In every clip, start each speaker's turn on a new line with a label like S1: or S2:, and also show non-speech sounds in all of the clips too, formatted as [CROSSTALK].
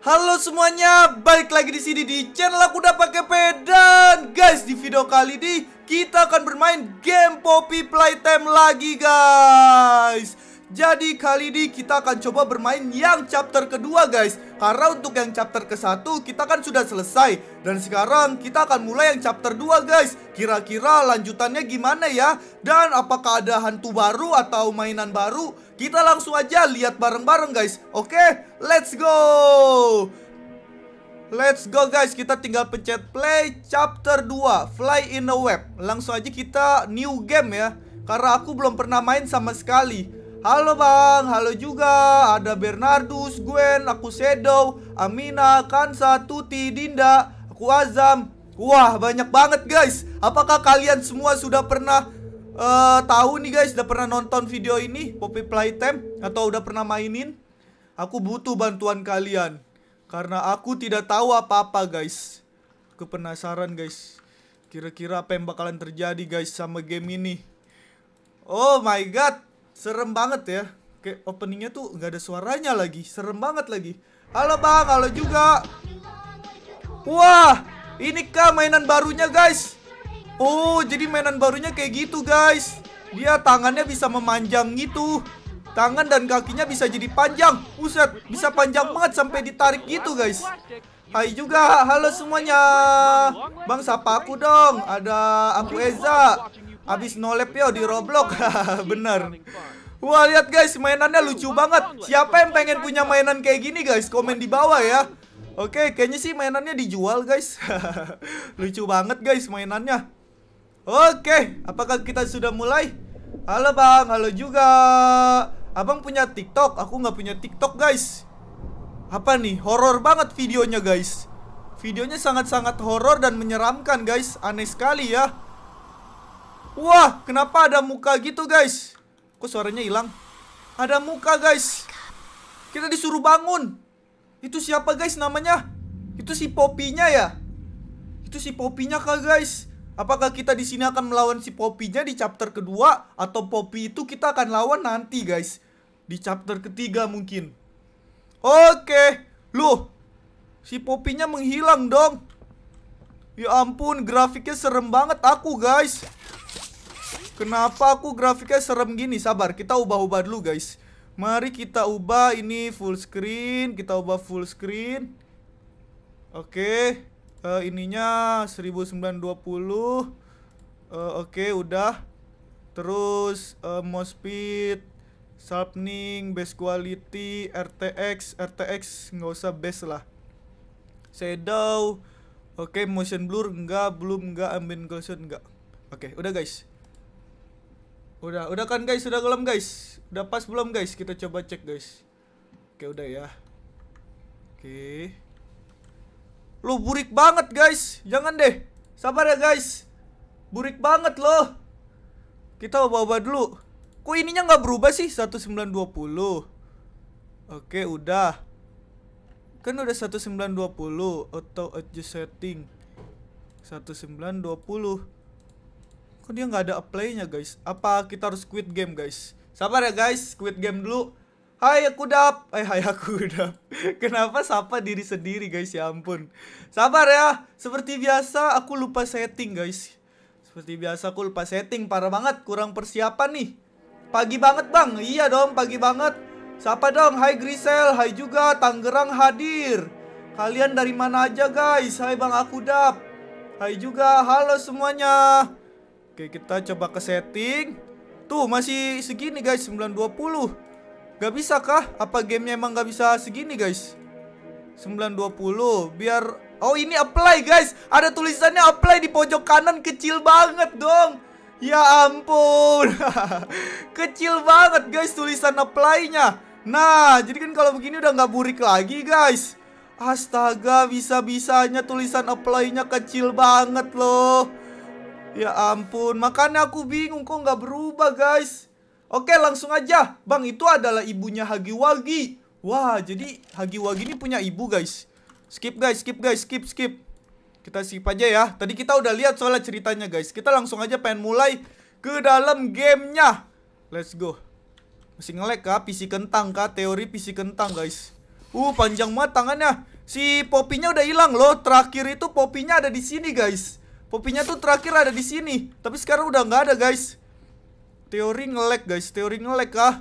S1: Halo semuanya, balik lagi di sini di channel aku udah pakai pedan. Guys, di video kali ini kita akan bermain game Poppy Playtime lagi, guys. Jadi kali ini kita akan coba bermain yang chapter kedua, guys. Karena untuk yang chapter ke satu kita kan sudah selesai dan sekarang kita akan mulai yang chapter 2, guys. Kira-kira lanjutannya gimana ya? Dan apakah ada hantu baru atau mainan baru? Kita langsung aja lihat bareng-bareng guys Oke, okay, let's go Let's go guys, kita tinggal pencet play chapter 2 Fly in the web Langsung aja kita new game ya Karena aku belum pernah main sama sekali Halo bang, halo juga Ada Bernardus, Gwen, aku Shadow Amina, Kansa, Tuti, Dinda Aku Azam Wah banyak banget guys Apakah kalian semua sudah pernah uh, tahu nih guys, udah pernah nonton video ini Poppy Playtime atau udah pernah mainin? Aku butuh bantuan kalian karena aku tidak tahu apa-apa guys. Kepenasaran guys. Kira-kira apa yang bakalan terjadi guys sama game ini? Oh my god, serem banget ya. Kayak openingnya tuh nggak ada suaranya lagi, serem banget lagi. Halo bang, halo juga. Wah, ini kah mainan barunya guys? Oh, jadi mainan barunya kayak gitu, guys. Dia tangannya bisa memanjang gitu. Tangan dan kakinya bisa jadi panjang. Buset, bisa panjang banget sampai ditarik gitu, guys. Hai juga, halo semuanya. Bang, sapa aku dong. Ada aku Eza. Abis nolep ya di Roblox. [LAUGHS] Bener. Wah, lihat guys, mainannya lucu banget. Siapa yang pengen punya mainan kayak gini, guys? Komen di bawah ya. Oke, kayaknya sih mainannya dijual, guys. [LAUGHS] lucu banget, guys, mainannya. Oke, apakah kita sudah mulai? Halo bang, halo juga Abang punya tiktok? Aku nggak punya tiktok guys Apa nih? Horor banget videonya guys Videonya sangat-sangat horor dan menyeramkan guys Aneh sekali ya Wah, kenapa ada muka gitu guys? Kok suaranya hilang? Ada muka guys Kita disuruh bangun Itu siapa guys namanya? Itu si Popinya ya? Itu si Popinya kah guys? Apakah kita di sini akan melawan si Poppy-nya di chapter kedua atau Poppy itu kita akan lawan nanti, guys? Di chapter ketiga mungkin. Oke. Loh. Si Poppy-nya menghilang dong. Ya ampun, grafiknya serem banget aku, guys. Kenapa aku grafiknya serem gini? Sabar, kita ubah-ubah dulu, guys. Mari kita ubah ini full screen, kita ubah full screen. Oke uh, ininya 1920 uh, eh, oke okay, udah terus uh, eh, speed, sharpening base quality RTX RTX nggak usah base lah shadow oke okay, motion blur enggak belum enggak ambient gaussian enggak oke okay, udah guys udah udah kan guys udah gelap guys udah pas belum guys kita coba cek guys oke okay, udah ya oke okay lo burik banget guys Jangan deh Sabar ya guys Burik banget loh Kita bawa-bawa dulu Kok ininya nggak berubah sih 1920 Oke udah Kan udah 1920 Auto adjust setting 1920 Kok dia nggak ada apply-nya guys Apa kita harus quit game guys Sabar ya guys Quit game dulu Hai aku dap, eh hai aku [LAUGHS] dap. Kenapa sapa diri sendiri guys ya ampun. Sabar ya, seperti biasa aku lupa setting guys. Seperti biasa aku lupa setting, parah banget, kurang persiapan nih. Pagi banget bang, iya dong pagi banget. Sapa dong, hai Grisel, hai juga Tangerang hadir. Kalian dari mana aja guys? Hai bang aku dap. Hai juga, halo semuanya. Oke kita coba ke setting. Tuh masih segini guys 920 Gak bisa kah? Apa gamenya emang gak bisa segini guys? 920 Biar Oh ini apply guys Ada tulisannya apply di pojok kanan Kecil banget dong Ya ampun [LAUGHS] Kecil banget guys tulisan apply-nya Nah jadi kan kalau begini udah gak burik lagi guys Astaga bisa-bisanya tulisan apply-nya kecil banget loh Ya ampun makanya aku bingung kok gak berubah guys Oke, langsung aja. Bang, itu adalah ibunya Hagiwagi. Wah, jadi Hagiwagi ini punya ibu, guys. Skip, guys. Skip, guys. Skip, skip. Kita skip aja ya. Tadi kita udah lihat soalnya ceritanya, guys. Kita langsung aja pengen mulai ke dalam gamenya. Let's go. Masih ngelag kah? PC kentang kah? Teori PC kentang, guys. Uh, panjang banget tangannya. Si Popinya udah hilang loh. Terakhir itu Popinya ada di sini, guys. Popinya tuh terakhir ada di sini. Tapi sekarang udah nggak ada, guys. Teori ngelek guys, teori ngelek ah.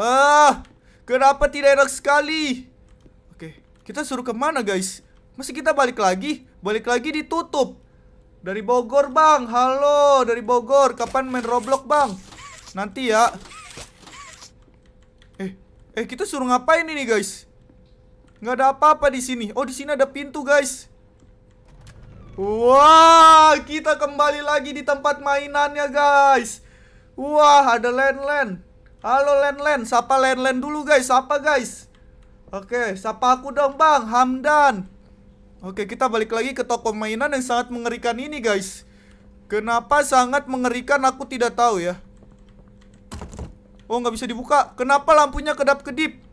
S1: Ah, kenapa tidak enak sekali? Oke, kita suruh kemana guys? Masih kita balik lagi? Balik lagi ditutup. Dari Bogor bang, halo dari Bogor. Kapan main Roblox bang? Nanti ya. Eh, eh kita suruh ngapain ini guys? Nggak ada apa-apa di sini. Oh di sini ada pintu guys. Wah, wow, kita kembali lagi di tempat mainannya, guys. Wah, ada Len-Len. Halo Len-Len, sapa Len-Len dulu guys, sapa guys. Oke, sapa aku dong Bang, Hamdan. Oke, kita balik lagi ke toko mainan yang sangat mengerikan ini guys. Kenapa sangat mengerikan aku tidak tahu ya. Oh, nggak bisa dibuka. Kenapa lampunya kedap-kedip?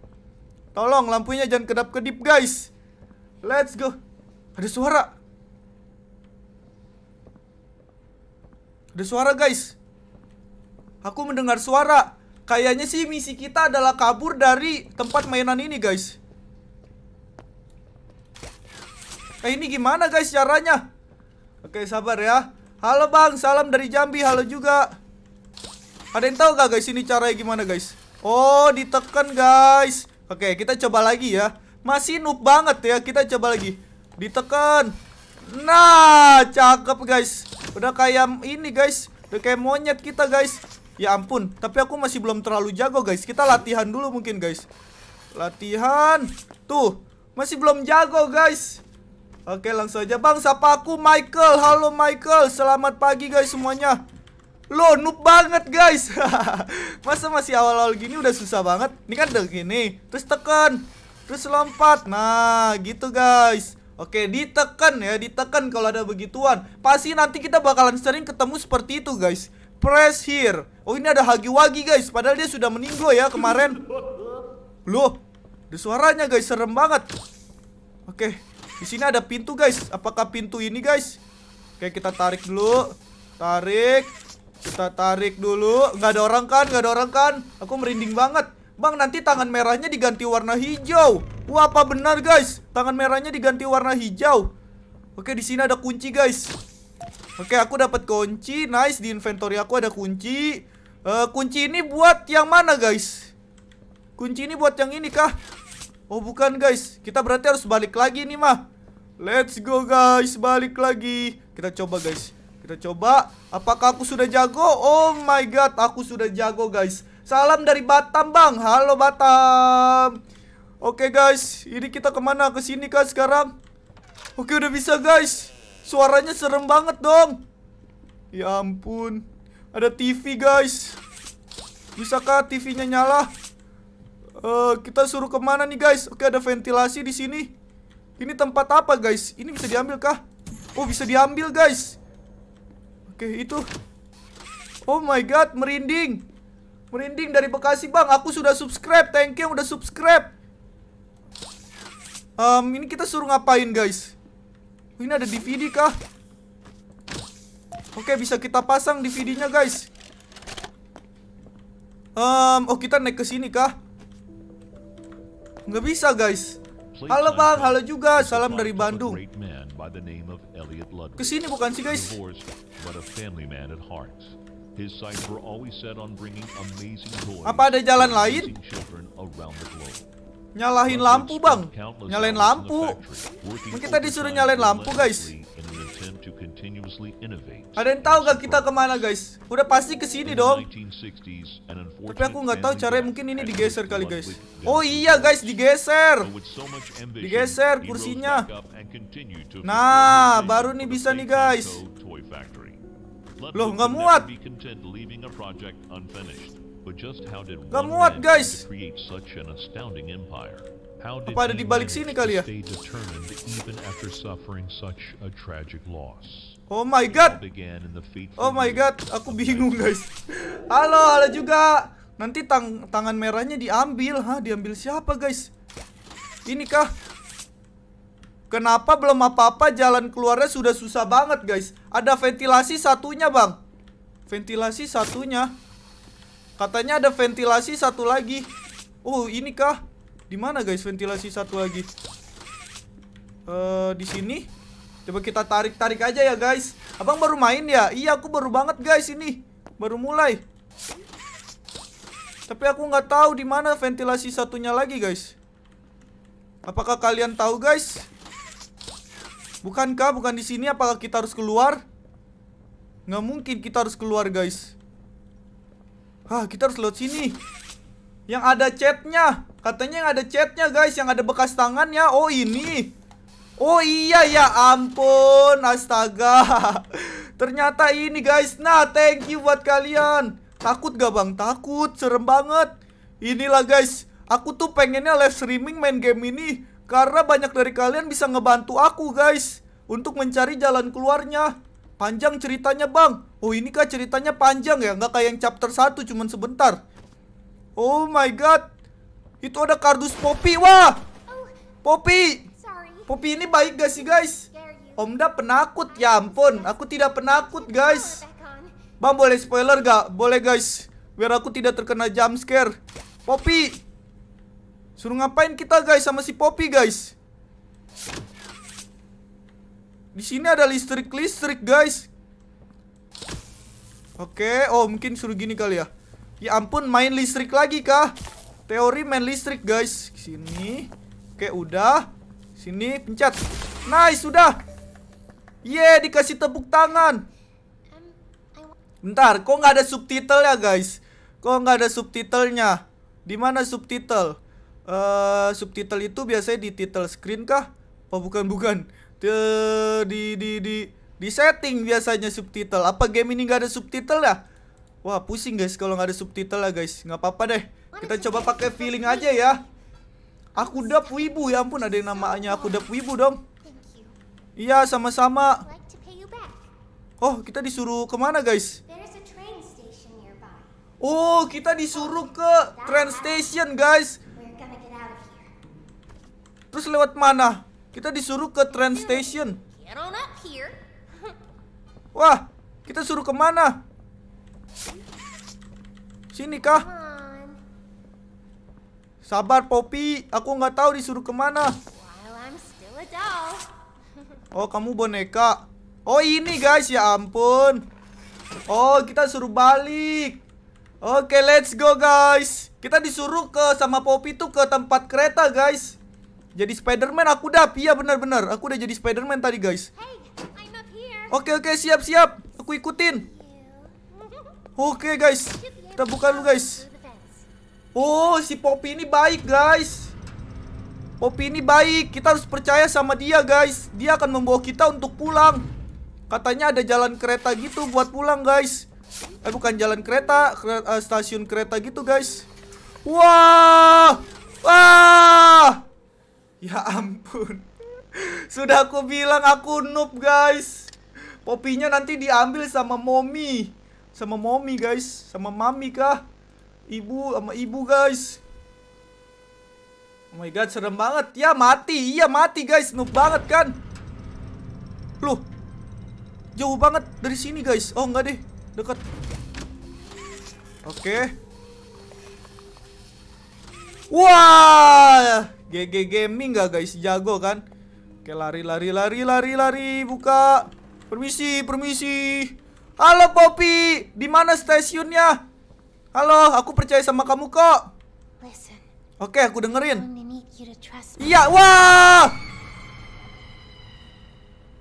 S1: Tolong, lampunya jangan kedap-kedip guys. Let's go. Ada suara. Ada suara guys. Aku mendengar suara. Kayaknya sih misi kita adalah kabur dari tempat mainan ini, guys. Eh, ini gimana, guys, caranya? Oke, sabar ya. Halo, Bang. Salam dari Jambi. Halo juga. Ada yang tahu gak, guys, ini caranya gimana, guys? Oh, ditekan, guys. Oke, kita coba lagi ya. Masih noob banget ya. Kita coba lagi. Ditekan. Nah, cakep guys. Udah kayak ini guys. Udah kayak monyet kita guys. Ya ampun, tapi aku masih belum terlalu jago guys. Kita latihan dulu mungkin guys. Latihan. Tuh, masih belum jago guys. Oke, langsung aja Bang. Sapa aku Michael. Halo Michael. Selamat pagi guys semuanya. Lo noob banget guys. [LAUGHS] Masa masih awal-awal gini udah susah banget. Ini kan udah gini. Terus tekan. Terus lompat. Nah, gitu guys. Oke, ditekan ya, ditekan kalau ada begituan. Pasti nanti kita bakalan sering ketemu seperti itu, guys. Press here. Oh, ini ada hagi wagi guys. Padahal dia sudah meninggal ya kemarin. Loh, ada suaranya, guys. Serem banget. Oke, di sini ada pintu, guys. Apakah pintu ini, guys? Oke, kita tarik dulu. Tarik. Kita tarik dulu. Gak ada orang kan? Gak ada orang kan? Aku merinding banget. Bang, nanti tangan merahnya diganti warna hijau. Wah, apa benar, guys? Tangan merahnya diganti warna hijau. Oke, di sini ada kunci, guys. Oke, aku dapat kunci. Nice, di inventory aku ada kunci. Uh, kunci ini buat yang mana, guys? Kunci ini buat yang ini kah? Oh, bukan, guys. Kita berarti harus balik lagi nih, mah. Let's go, guys. Balik lagi. Kita coba, guys. Kita coba. Apakah aku sudah jago? Oh my god, aku sudah jago, guys. Salam dari Batam, Bang. Halo Batam. Oke, guys. Ini kita kemana? Ke sini kah sekarang? Oke, udah bisa, guys. Suaranya serem banget dong. Ya ampun. Ada TV, guys. Bisakah TV-nya nyala? Uh, kita suruh kemana nih, guys? Oke, ada ventilasi di sini. Ini tempat apa, guys? Ini bisa diambil kah? Oh, bisa diambil, guys. Oke, itu. Oh my god, merinding. Merinding dari Bekasi, Bang. Aku sudah subscribe. Thank you udah subscribe. Um, ini kita suruh ngapain, guys? Oh, ini ada DVD kah? Oke, bisa kita pasang DVD-nya, guys. Um, oh kita naik ke sini kah? Nggak bisa, guys.
S2: Halo bang, halo
S1: juga. Salam dari Bandung.
S2: Ke sini bukan sih, guys? Apa ada jalan lain?
S1: Nyalahin lampu bang Nyalain lampu Mungkin kan tadi disuruh nyalain lampu guys Ada yang tahu gak kita kemana guys? Udah pasti ke sini dong Tapi aku nggak tahu caranya mungkin ini digeser kali guys Oh iya guys digeser Digeser kursinya Nah baru nih bisa nih guys Loh nggak muat
S2: But just how did Gak muat guys. Create such an astounding empire? How did Apa ada di balik sini kali ya? Stay determined even after suffering such a tragic loss.
S1: Oh my god.
S2: Oh my god, aku bingung guys.
S1: Halo, halo juga. Nanti tang tangan merahnya diambil, ha? Diambil siapa guys? Ini kah? Kenapa belum apa-apa jalan keluarnya sudah susah banget guys Ada ventilasi satunya bang Ventilasi satunya Katanya ada ventilasi satu lagi. Oh, ini kah? Di mana guys ventilasi satu lagi? Uh, di sini. Coba kita tarik-tarik aja ya guys. Abang baru main ya? Iya, aku baru banget guys ini. Baru mulai. Tapi aku nggak tahu di mana ventilasi satunya lagi guys. Apakah kalian tahu guys? Bukankah bukan di sini? Apakah kita harus keluar? Nggak mungkin kita harus keluar guys. Hah, kita harus lewat sini. Yang ada chatnya Katanya yang ada chatnya guys. Yang ada bekas tangannya. Oh, ini. Oh, iya, ya ampun. Astaga. Ternyata ini, guys. Nah, thank you buat kalian. Takut gak, Bang? Takut. Serem banget. Inilah, guys. Aku tuh pengennya live streaming main game ini. Karena banyak dari kalian bisa ngebantu aku, guys. Untuk mencari jalan keluarnya. Panjang ceritanya, Bang. Oh ini kah ceritanya panjang ya? Nggak kayak yang chapter 1 cuman sebentar. Oh my god. Itu ada kardus Poppy. Wah. Oh. Poppy. Poppy ini baik gak sih guys? Omda penakut. Ya ampun. Aku tidak penakut guys. Bang boleh spoiler gak? Boleh guys. Biar aku tidak terkena jump scare. Poppy. Suruh ngapain kita guys sama si Poppy guys? Di sini ada listrik-listrik guys. Oke, oh mungkin suruh gini kali ya. Ya ampun, main listrik lagi kah? Teori main listrik, guys. Sini. Oke, udah. Sini, pencet. Nice, sudah. Ye, yeah, dikasih tepuk tangan. Bentar, kok nggak ada subtitle ya, guys? Kok nggak ada subtitlenya? Di mana subtitle? Uh, subtitle itu biasanya di title screen kah? Oh bukan bukan. Di di di di setting biasanya subtitle. Apa game ini nggak ada subtitle ya Wah pusing guys kalau nggak ada subtitle lah guys. Nggak apa-apa deh. Kita coba pakai feeling aja ya. Aku udah wibu ya ampun ada yang namanya aku udah wibu dong. Iya sama-sama. Oh kita disuruh kemana guys? Oh kita disuruh ke train station guys. Terus lewat mana? Kita disuruh ke train station. Wah, kita suruh kemana? Sini kah? Sabar Poppy, aku nggak tahu disuruh kemana. [LAUGHS] Oh, kamu boneka. Oh, ini guys, ya ampun. Oh, kita suruh balik. Oke, okay, let's go guys. Kita disuruh ke sama Poppy tuh ke tempat kereta guys. Jadi Spiderman aku udah, iya benar-benar. Aku udah jadi Spiderman tadi guys. Hey, Oke oke siap siap. Aku ikutin. Oke guys. Kita buka dulu guys. Oh si Poppy ini baik guys. Poppy ini baik. Kita harus percaya sama dia guys. Dia akan membawa kita untuk pulang. Katanya ada jalan kereta gitu buat pulang guys. Eh bukan jalan kereta, kre eh, stasiun kereta gitu guys. Wah, wah. Ya ampun. [LAUGHS] Sudah aku bilang aku noob guys Popinya nanti diambil sama mommy, Sama mommy guys Sama mami kah Ibu sama ibu guys Oh my god serem banget Ya mati Iya mati guys Noob banget kan Loh Jauh banget dari sini guys Oh enggak deh Dekat Oke okay. Wah GG Gaming gak guys Jago kan Oke lari lari lari lari lari Buka Permisi, permisi. Halo Poppy, di mana stasiunnya? Halo, aku percaya sama kamu kok. Oke, aku dengerin. Iya, wah.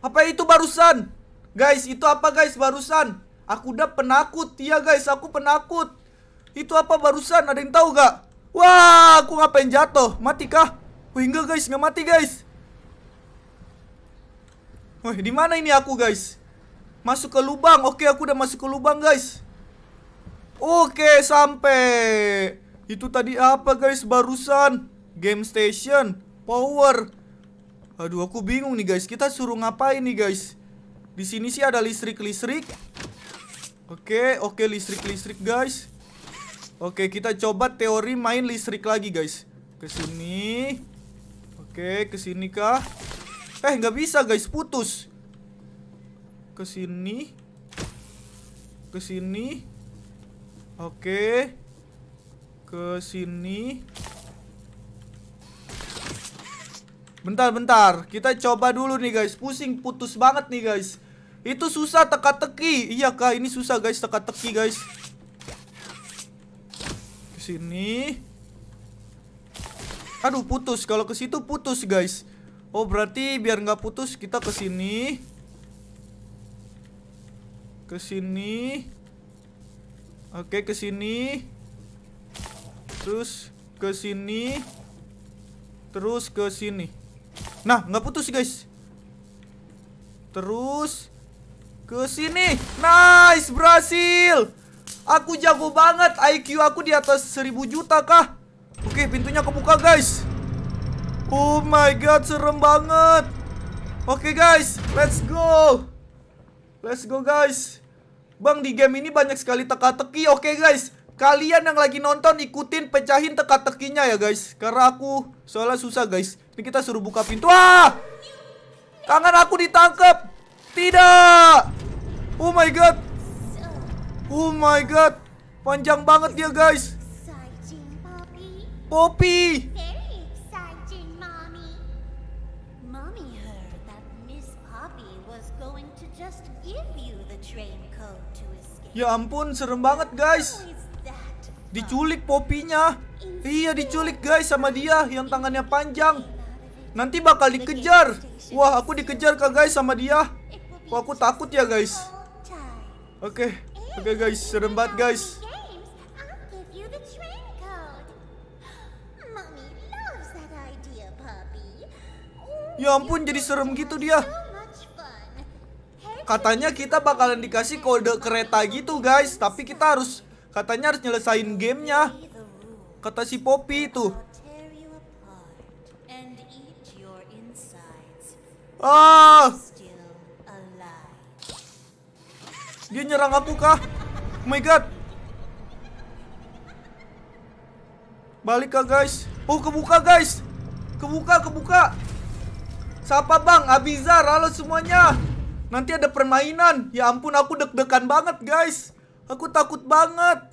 S1: Apa itu barusan? Guys, itu apa guys barusan? Aku udah penakut. Iya guys, aku penakut. Itu apa barusan? Ada yang tahu gak? Wah, aku ngapain jatuh? Mati kah? Wih, oh, enggak guys, nggak mati guys. Wah di mana ini aku, guys? Masuk ke lubang. Oke, aku udah masuk ke lubang, guys. Oke, sampai. Itu tadi apa, guys? Barusan game station, power. Aduh, aku bingung nih, guys. Kita suruh ngapain nih, guys? Di sini sih ada listrik-listrik. Oke, oke listrik-listrik, guys. Oke, kita coba teori main listrik lagi, guys. Ke sini. Oke, ke sini kah? Eh nggak bisa guys putus ke sini ke sini Oke ke sini Bentar bentar Kita coba dulu nih guys Pusing putus banget nih guys Itu susah teka-teki Iya kak ini susah guys teka-teki guys ke sini Aduh putus Kalau ke situ putus guys Oh berarti biar nggak putus kita ke sini. Ke sini. Oke, ke sini. Terus ke sini. Terus ke sini. Nah, nggak putus, guys. Terus ke sini. Nice, berhasil. Aku jago banget. IQ aku di atas 1000 juta kah? Oke, pintunya kebuka, guys. Oh my god, serem banget. Oke okay, guys, let's go. Let's go guys. Bang, di game ini banyak sekali teka-teki. Oke okay, guys, kalian yang lagi nonton ikutin pecahin teka-tekinya ya guys. Karena aku soalnya susah guys. Ini kita suruh buka pintu. Ah! Tangan aku ditangkap. Tidak. Oh my god. Oh my god. Panjang banget dia guys. Poppy. Ya ampun, serem banget guys. Diculik Popinya. Iya diculik guys sama dia yang tangannya panjang. Nanti bakal dikejar. Wah aku dikejar kak guys sama dia. Wah aku takut ya guys. Oke, okay. oke okay, guys, serem banget guys. Ya ampun jadi serem gitu dia katanya kita bakalan dikasih kode kereta gitu guys tapi kita harus katanya harus nyelesain gamenya kata si Poppy itu ah dia nyerang aku kah oh my god balik kah guys oh kebuka guys kebuka kebuka siapa bang Abizar halo semuanya Nanti ada permainan. Ya ampun, aku deg-degan banget, guys. Aku takut banget.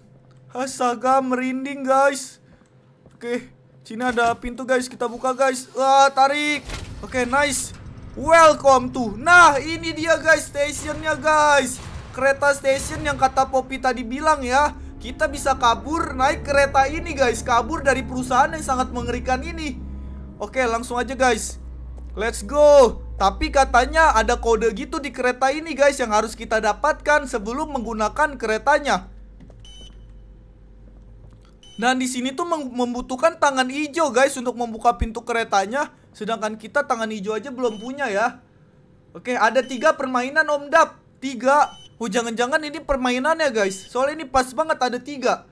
S1: Astaga, merinding, guys. Oke, Cina ada pintu, guys. Kita buka, guys. Wah, tarik. Oke, nice. Welcome to. Nah, ini dia, guys, stationnya, guys. Kereta station yang kata Poppy tadi bilang ya Kita bisa kabur naik kereta ini guys Kabur dari perusahaan yang sangat mengerikan ini Oke langsung aja guys Let's go tapi katanya ada kode gitu di kereta ini guys yang harus kita dapatkan sebelum menggunakan keretanya. Dan di sini tuh membutuhkan tangan hijau guys untuk membuka pintu keretanya. Sedangkan kita tangan hijau aja belum punya ya. Oke, ada tiga permainan Om Dap. Tiga. Oh jangan-jangan ini permainannya guys. Soalnya ini pas banget ada tiga.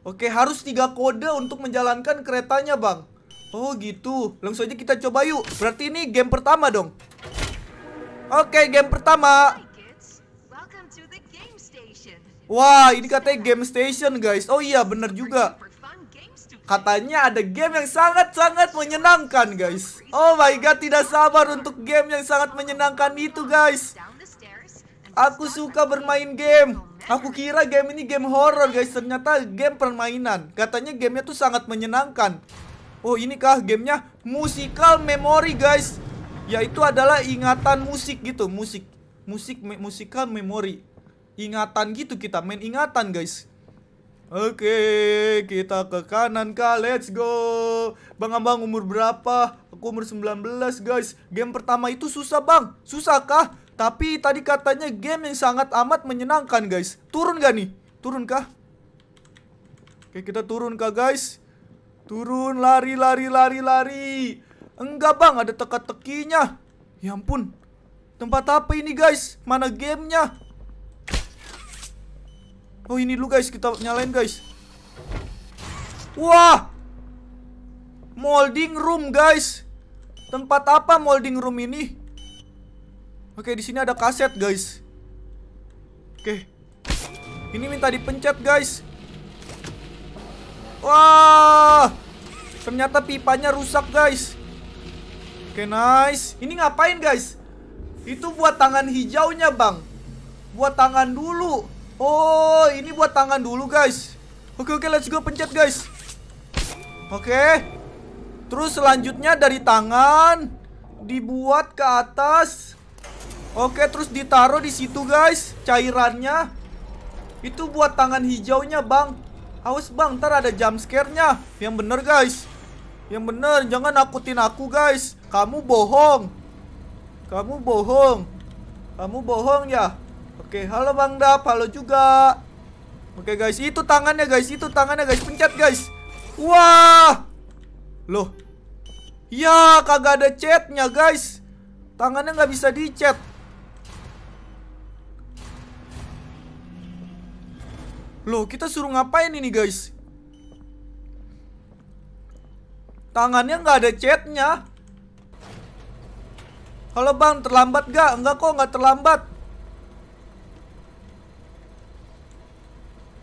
S1: Oke, harus tiga kode untuk menjalankan keretanya bang. Oh gitu, langsung aja kita coba yuk Berarti ini game pertama dong Oke, game pertama Wah, ini katanya game station guys Oh iya, bener juga Katanya ada game yang sangat-sangat menyenangkan guys Oh my god tidak sabar untuk game yang sangat menyenangkan itu guys Aku suka bermain game Aku kira game ini game horror guys Ternyata game permainan Katanya gamenya tuh sangat menyenangkan Oh ini kah gamenya musical memory guys Yaitu adalah ingatan musik gitu Musik Musik me musical memory Ingatan gitu kita main ingatan guys Oke okay, kita ke kanan kah let's go Bang Abang umur berapa? Aku umur 19 guys Game pertama itu susah bang Susah kah? Tapi tadi katanya game yang sangat amat menyenangkan guys Turun gak nih? Turun kah? Oke kita turun kah guys Turun, lari, lari, lari, lari. Enggak bang, ada teka-tekinya. Ya ampun. Tempat apa ini guys? Mana gamenya? Oh ini dulu guys, kita nyalain guys. Wah. Molding room guys. Tempat apa molding room ini? Oke, di sini ada kaset guys. Oke. Ini minta dipencet guys. Wah, ternyata pipanya rusak guys. Oke okay, nice. Ini ngapain guys? Itu buat tangan hijaunya bang. Buat tangan dulu. Oh, ini buat tangan dulu guys. Oke okay, oke okay, let's go pencet guys. Oke. Okay. Terus selanjutnya dari tangan dibuat ke atas. Oke, terus ditaruh di situ guys, cairannya. Itu buat tangan hijaunya, Bang. Awas bang, ntar ada jump scare-nya. Yang bener guys. Yang bener, jangan nakutin aku guys. Kamu bohong. Kamu bohong. Kamu bohong ya. Oke, halo Bang Dap, halo juga. Oke guys, itu tangannya guys, itu tangannya guys. Pencet guys. Wah. Loh. Ya, kagak ada chatnya guys. Tangannya nggak bisa dicet. Loh, kita suruh ngapain ini, guys? Tangannya nggak ada chatnya Halo bang, terlambat gak? Enggak kok, nggak terlambat.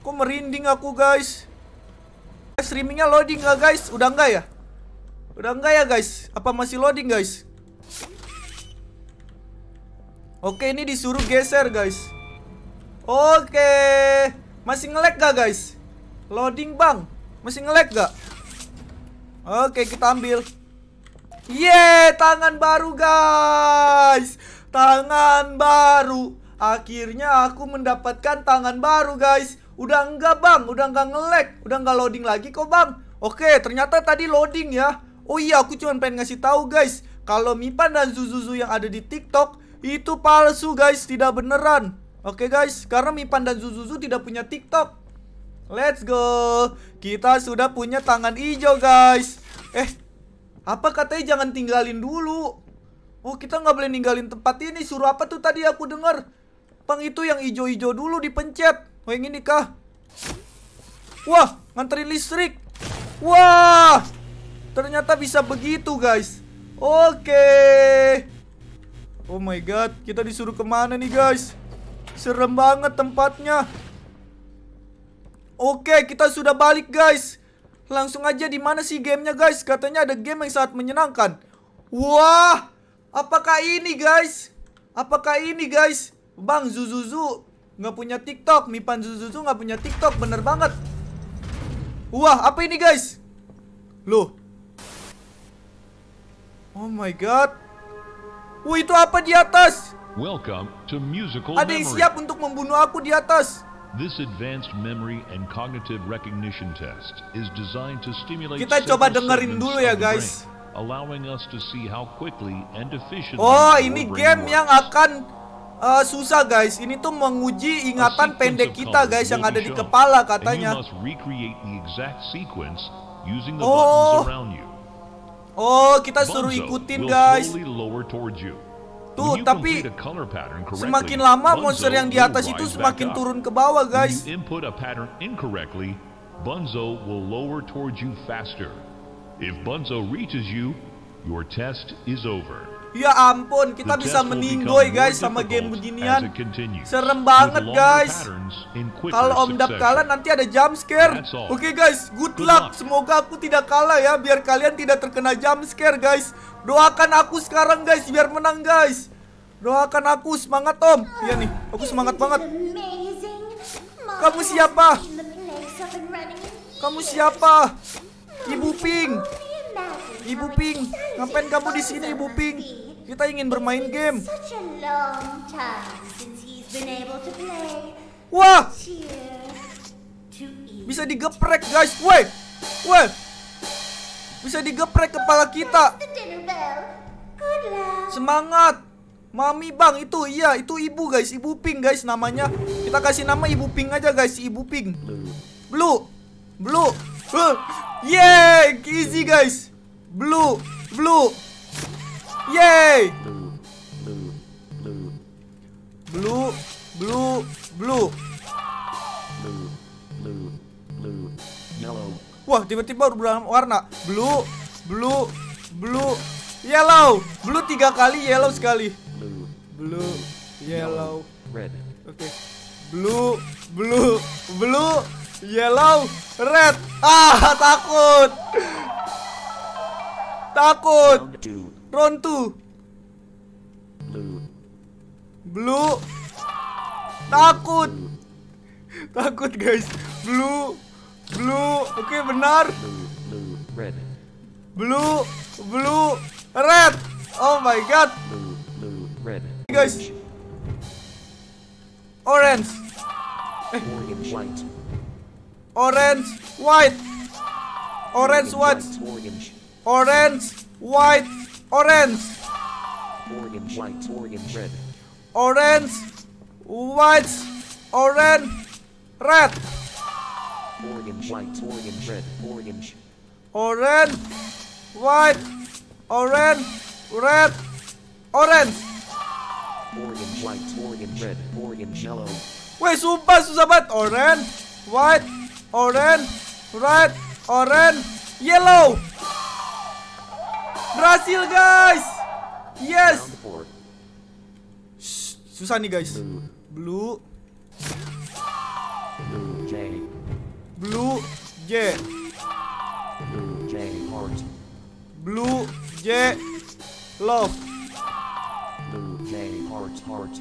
S1: Kok merinding aku, guys? Streamingnya loading nggak, guys? Udah nggak ya? Udah nggak ya, guys? Apa masih loading, guys? Oke, ini disuruh geser, guys. Oke. Masih nge-lag gak guys? Loading bang Masih nge-lag gak? Oke kita ambil Yeay tangan baru guys Tangan baru Akhirnya aku mendapatkan tangan baru guys Udah enggak bang Udah enggak nge-lag Udah enggak loading lagi kok bang Oke ternyata tadi loading ya Oh iya aku cuma pengen ngasih tahu guys Kalau Mipan dan Zuzuzu yang ada di TikTok itu palsu guys, tidak beneran. Oke okay, guys, karena Mipan dan Zuzuzu tidak punya TikTok. Let's go. Kita sudah punya tangan hijau guys. Eh, apa katanya jangan tinggalin dulu? Oh, kita nggak boleh ninggalin tempat ini. Suruh apa tuh tadi aku dengar? Pang itu yang hijau-hijau dulu dipencet. Oh, yang ini kah? Wah, nganterin listrik. Wah, ternyata bisa begitu guys. Oke. Okay. Oh my god, kita disuruh kemana nih guys? Serem banget tempatnya. Oke, kita sudah balik guys. Langsung aja di mana sih gamenya guys? Katanya ada game yang sangat menyenangkan. Wah, apakah ini guys? Apakah ini guys? Bang Zuzuzu nggak punya TikTok, Mipan Zuzuzu nggak punya TikTok, bener banget. Wah, apa ini guys? Loh. Oh my god. Wah, itu apa di atas?
S2: Welcome to musical Ada yang siap
S1: untuk membunuh aku di atas.
S2: This advanced memory and cognitive recognition test is designed to stimulate Kita coba dengerin dulu ya guys. allowing us to see how quickly and efficiently Oh, ini game works. yang
S1: akan uh, susah guys. Ini tuh menguji ingatan pendek kita guys yang ada di kepala katanya.
S2: Oh.
S1: Oh, kita suruh ikutin guys.
S2: Tuh, tapi semakin lama monster yang di atas itu semakin turun ke bawah, guys. input a pattern incorrectly, Bunzo will lower towards you faster. If Bunzo reaches you, your test is over.
S1: Ya ampun, kita bisa meninggoy guys sama game beginian. Serem banget guys. Kalau Om Dap kalah nanti ada jump scare. Oke okay, guys, good luck. Semoga aku tidak kalah ya biar kalian tidak terkena jump scare guys. Doakan aku sekarang guys biar menang guys. Doakan aku semangat Om. Iya nih, aku semangat banget. Kamu siapa? Kamu siapa? Ibu Pink. Ibu Pink, ngapain kamu di sini Ibu Pink? Kita ingin bermain game. Wah! Bisa digeprek, guys. Wait. Wait. Bisa digeprek kepala kita. Semangat. Mami Bang itu iya, itu ibu guys, ibu pink guys namanya. Kita kasih nama ibu pink aja guys, ibu pink. Blue. Blue. Blue. Yeay, easy guys. Blue, blue. Yeay! Blue, blue, blue. Blue, blue,
S2: blue. Yellow.
S1: Wah, tiba-tiba berubah warna. Blue, blue, blue, yellow. Blue tiga kali, yellow sekali. Blue, blue, yellow. Red. Oke. Blue, blue, blue, yellow, red. Ah, takut. Takut. Round 2 Blue Blue Takut Takut guys Blue Blue Oke okay, benar blue, blue, red Blue Blue Red Oh my god Blue, blue, red Guys Orange eh. Orange, white Orange, white Orange, white Orange, white Orange. Orange, white, orange, red. Orange, white, orange, red. Orange, white, orange, red, orange. Orange, white, orange, red, orange. Orange, white,
S2: orange, red, orange, yellow.
S1: Weh, sumpah susah banget. Orange, white, orange, red, orange, yellow. Berhasil guys. Yes. Shh, susah nih guys. Blue. Blue J. Blue J. Blue J love. Blue J heart heart.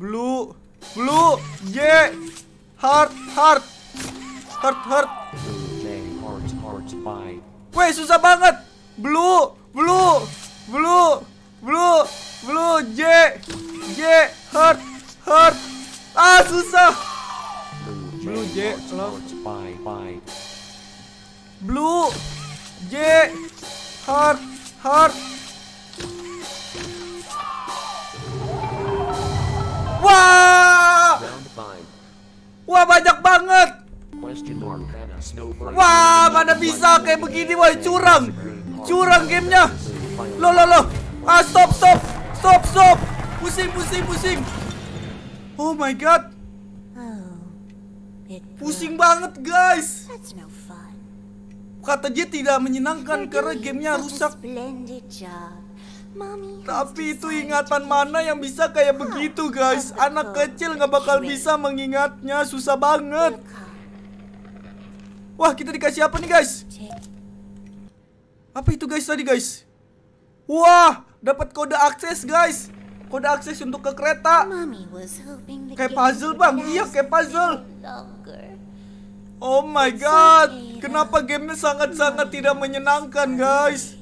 S1: Blue Blue J heart heart heart heart.
S2: Blue
S1: Weh susah banget. Blue blue, blue, blue, blue, J, J, hurt, hurt. Ah, susah. Blue J, love. Blue, J, hurt, hurt. Wah. Wah, banyak banget. Wah, mana bisa kayak begini, wah curang. Curang gamenya lo lo lo, Ah stop stop Stop stop Pusing pusing pusing Oh my god oh, Pusing banget guys Kata dia tidak menyenangkan karena gamenya rusak tapi itu ingatan mana yang bisa kayak begitu guys Anak kecil nggak bakal bisa mengingatnya Susah banget Wah kita dikasih apa nih guys apa itu guys tadi guys? Wah, dapat kode akses guys. Kode akses untuk ke kereta. Kayak puzzle bang, iya kayak puzzle. Oh my god, kenapa gamenya sangat-sangat tidak menyenangkan guys?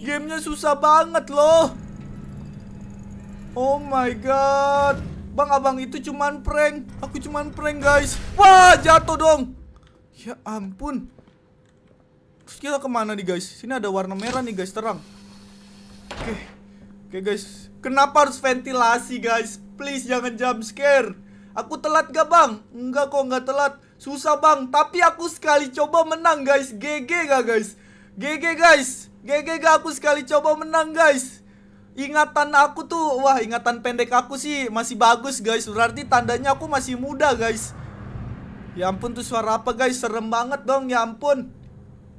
S1: Gamenya susah banget loh. Oh my god, bang abang itu cuman prank. Aku cuman prank guys. Wah jatuh dong. Ya ampun kita kemana nih guys? Sini ada warna merah nih guys, terang Oke okay. Oke okay, guys Kenapa harus ventilasi guys? Please jangan jump scare Aku telat gak bang? Enggak kok nggak telat Susah bang Tapi aku sekali coba menang guys GG gak guys? GG guys GG gak aku sekali coba menang guys ingatan aku tuh wah ingatan pendek aku sih masih bagus guys berarti tandanya aku masih muda guys ya ampun tuh suara apa guys serem banget dong ya ampun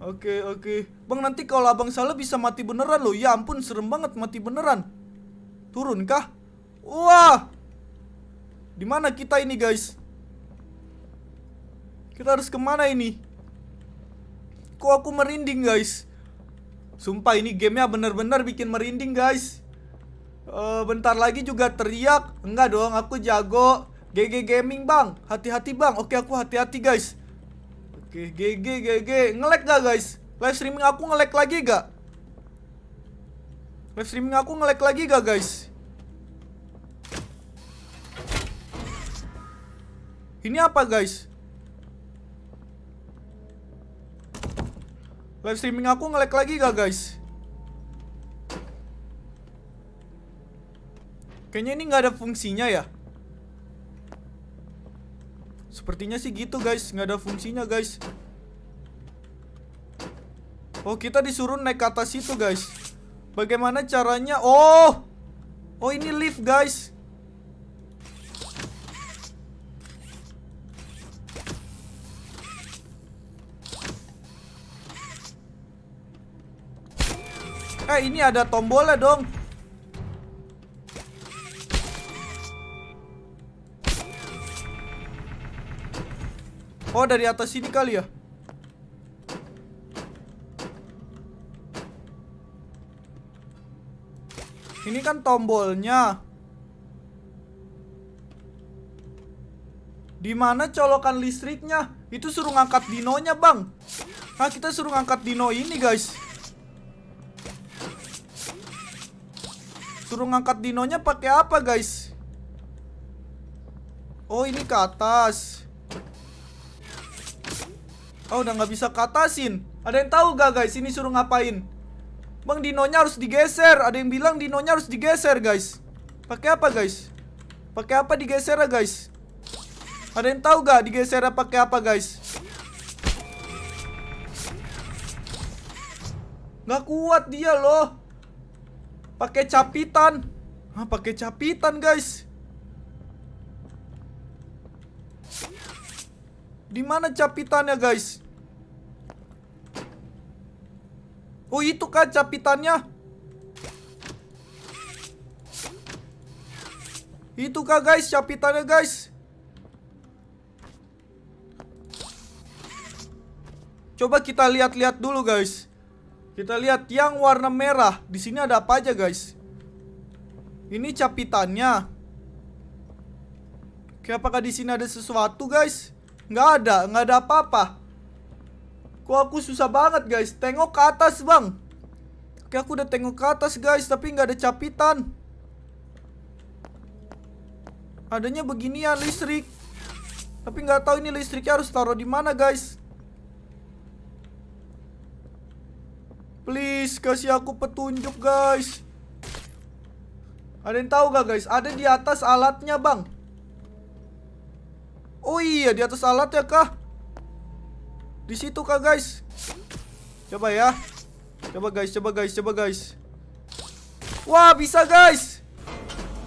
S1: Oke, oke. Bang, nanti kalau Abang salah bisa mati beneran loh. Ya ampun, serem banget mati beneran. Turun kah? Wah. dimana kita ini, guys? Kita harus kemana ini? Kok aku merinding, guys? Sumpah ini gamenya bener-bener bikin merinding, guys. Uh, bentar lagi juga teriak Enggak dong, aku jago GG Gaming bang Hati-hati bang Oke, aku hati-hati guys Oke, GG GG. Ngelek gak guys? Live streaming aku ngelek lagi gak? Live streaming aku ngelek lagi gak guys? Ini apa guys? Live streaming aku ngelek lagi gak guys? Kayaknya ini nggak ada fungsinya ya Sepertinya sih gitu guys, nggak ada fungsinya guys. Oh kita disuruh naik ke atas itu guys. Bagaimana caranya? Oh, oh ini lift guys. Eh ini ada tombolnya dong Oh dari atas sini kali ya Ini kan tombolnya Dimana colokan listriknya Itu suruh ngangkat dinonya bang Nah kita suruh ngangkat dino ini guys Suruh ngangkat dinonya pakai apa guys Oh ini ke atas Oh udah nggak bisa katasin. Ada yang tahu gak guys? Ini suruh ngapain? Bang dinonya harus digeser. Ada yang bilang dinonya harus digeser guys. Pakai apa guys? Pakai apa digeser ya guys? Ada yang tahu gak digeser pakai apa guys? Gak kuat dia loh. Pakai capitan. Ah pakai capitan guys. Di mana capitannya, guys? Oh, itu kan capitannya. Itu kah, guys? Capitannya, guys. Coba kita lihat-lihat dulu, guys. Kita lihat yang warna merah. Di sini ada apa aja, guys? Ini capitannya. Oke, apakah di sini ada sesuatu, guys? Nggak ada, nggak ada apa-apa. Kok aku susah banget guys. Tengok ke atas bang. Oke aku udah tengok ke atas guys, tapi nggak ada capitan. Adanya beginian listrik. Tapi nggak tahu ini listriknya harus taruh di mana guys. Please kasih aku petunjuk guys. Ada yang tahu gak guys? Ada di atas alatnya bang. Oh iya di atas alat ya kah? Di situ kah guys? Coba ya. Coba guys, coba guys, coba guys. Wah, bisa guys.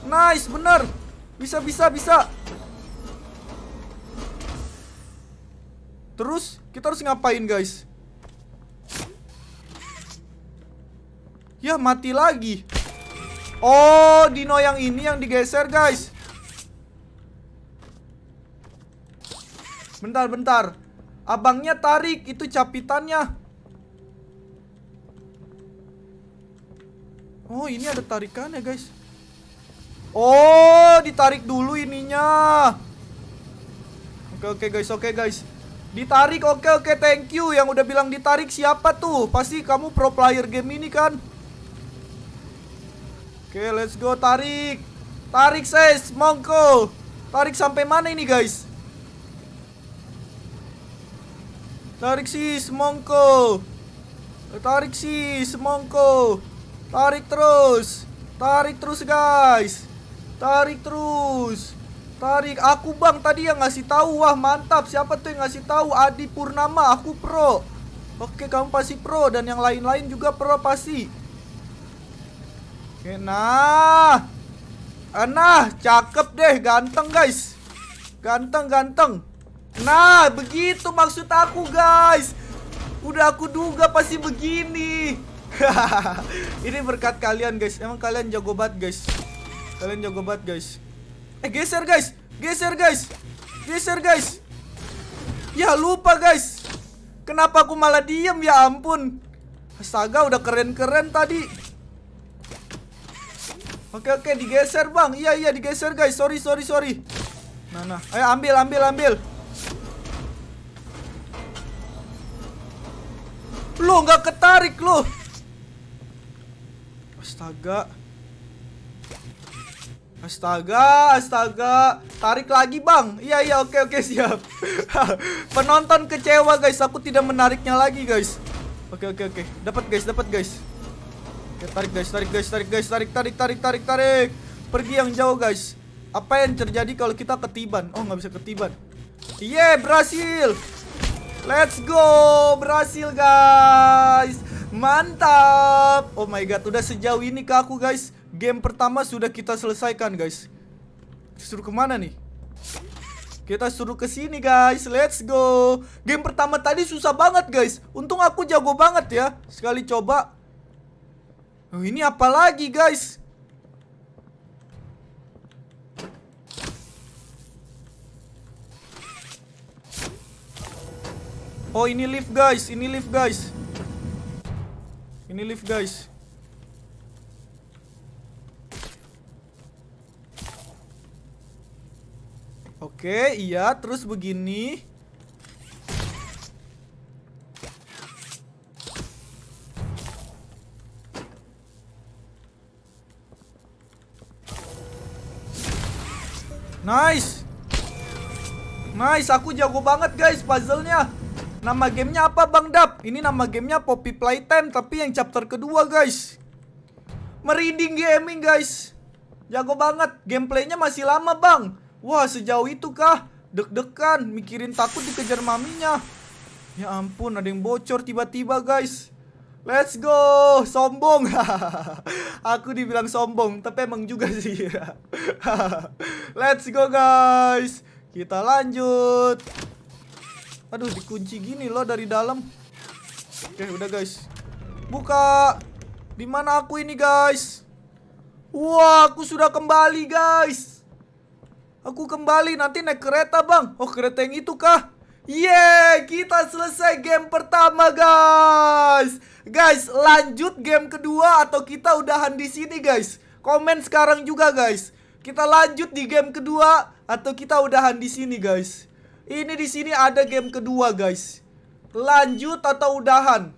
S1: Nice, bener. Bisa, bisa, bisa. Terus kita harus ngapain guys? Ya mati lagi. Oh, Dino yang ini yang digeser guys. Bentar, bentar. Abangnya tarik itu capitannya. Oh, ini ada tarikan ya, guys. Oh, ditarik dulu ininya. Oke, oke, guys. Oke, guys. Ditarik, oke, oke. Thank you yang udah bilang ditarik. Siapa tuh? Pasti kamu pro player game ini, kan? Oke, let's go. Tarik. Tarik, ses. Mongko. Tarik sampai mana ini, guys? Tarik sih semongko. Tarik sih semongko. Tarik terus. Tarik terus guys. Tarik terus. Tarik aku Bang tadi yang ngasih tahu. Wah, mantap. Siapa tuh yang ngasih tahu? Adi Purnama, aku pro. Oke, kamu pasti pro dan yang lain-lain juga pro pasti. Oke, nah. Ah, nah, cakep deh, ganteng guys. Ganteng, ganteng. Nah, begitu maksud aku, guys. Udah aku duga pasti begini. [LAUGHS] Ini berkat kalian, guys. Emang kalian jago banget, guys. Kalian jago banget, guys. Eh, geser, guys. Geser, guys. Geser, guys. Ya, lupa, guys. Kenapa aku malah diem? Ya ampun. Astaga, udah keren-keren tadi. Oke, oke. Digeser, Bang. Iya, iya. Digeser, guys. Sorry, sorry, sorry. Nah, nah. Ayo, ambil, ambil, ambil. Lu nggak ketarik lu. Astaga. Astaga, astaga. Tarik lagi, Bang. Iya, iya, oke, oke, siap. [LAUGHS] Penonton kecewa, guys. Aku tidak menariknya lagi, guys. Oke, oke, oke. Dapat, guys, dapat, guys. Oke, tarik, guys, tarik, guys, tarik, guys, tarik, tarik, tarik, tarik, tarik. Pergi yang jauh, guys. Apa yang terjadi kalau kita ketiban? Oh, nggak bisa ketiban. Iya, yeah, berhasil. Let's go, berhasil guys. Mantap. Oh my god, udah sejauh ini ke aku guys. Game pertama sudah kita selesaikan guys. Suruh kemana nih? Kita suruh ke sini guys. Let's go. Game pertama tadi susah banget guys. Untung aku jago banget ya. Sekali coba. Oh, ini apa lagi guys? Oh ini lift guys, ini lift guys. Ini lift guys. Oke, iya, terus begini. Nice. Nice, aku jago banget guys puzzle-nya. Nama gamenya apa Bang Dap? Ini nama gamenya Poppy Playtime tapi yang chapter kedua guys Merinding gaming guys Jago banget, gameplaynya masih lama bang Wah sejauh itu kah? Deg-degan, mikirin takut dikejar maminya Ya ampun ada yang bocor tiba-tiba guys Let's go, sombong [LAUGHS] Aku dibilang sombong, tapi emang juga sih [LAUGHS] Let's go guys Kita lanjut Aduh dikunci gini loh dari dalam Oke udah guys Buka di mana aku ini guys Wah aku sudah kembali guys Aku kembali nanti naik kereta bang Oh kereta yang itu kah Yeay, kita selesai game pertama, guys. Guys, lanjut game kedua atau kita udahan di sini, guys. Komen sekarang juga, guys. Kita lanjut di game kedua atau kita udahan di sini, guys. Ini di sini ada game kedua, guys. Lanjut atau udahan?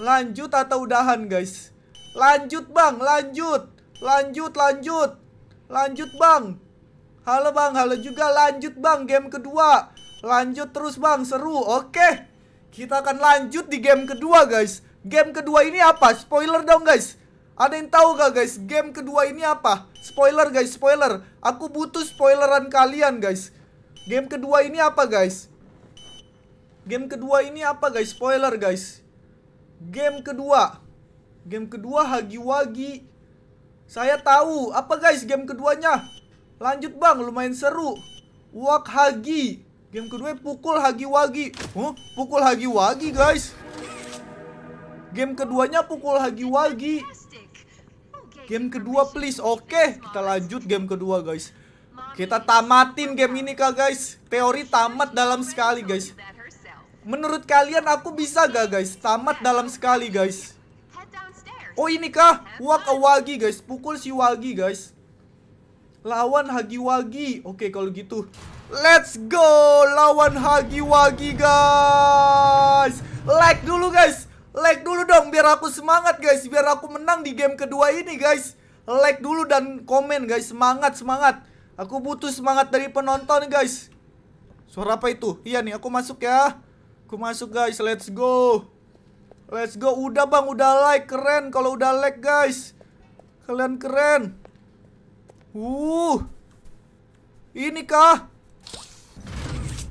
S1: Lanjut atau udahan, guys? Lanjut, Bang. Lanjut. Lanjut, lanjut. Lanjut, Bang. Halo, Bang. Halo juga. Lanjut, Bang. Game kedua. Lanjut terus, Bang. Seru. Oke. Kita akan lanjut di game kedua, guys. Game kedua ini apa? Spoiler dong, guys. Ada yang tahu gak guys game kedua ini apa? Spoiler guys, spoiler. Aku butuh spoileran kalian guys. Game kedua ini apa guys? Game kedua ini apa guys? Spoiler guys. Game kedua. Game kedua Hagi Wagi. Saya tahu. Apa guys game keduanya? Lanjut bang, lumayan seru. Wak Hagi. Game kedua pukul Hagi Wagi. Huh? Pukul Hagi Wagi guys. Game keduanya pukul Hagi Wagi. Oh, game kedua please. Oke, okay, kita lanjut game kedua guys. Kita tamatin game ini kak guys Teori tamat dalam sekali guys Menurut kalian aku bisa gak guys Tamat dalam sekali guys Oh ini kah Waktu Wagi guys Pukul si Wagi guys Lawan Hagi Wagi Oke kalau gitu Let's go Lawan Hagi Wagi guys Like dulu guys Like dulu dong biar aku semangat guys Biar aku menang di game kedua ini guys Like dulu dan komen guys Semangat semangat Aku butuh semangat dari penonton guys Suara apa itu? Iya nih aku masuk ya Aku masuk guys let's go Let's go Udah bang udah like keren kalau udah like guys Kalian keren Uh Ini kah?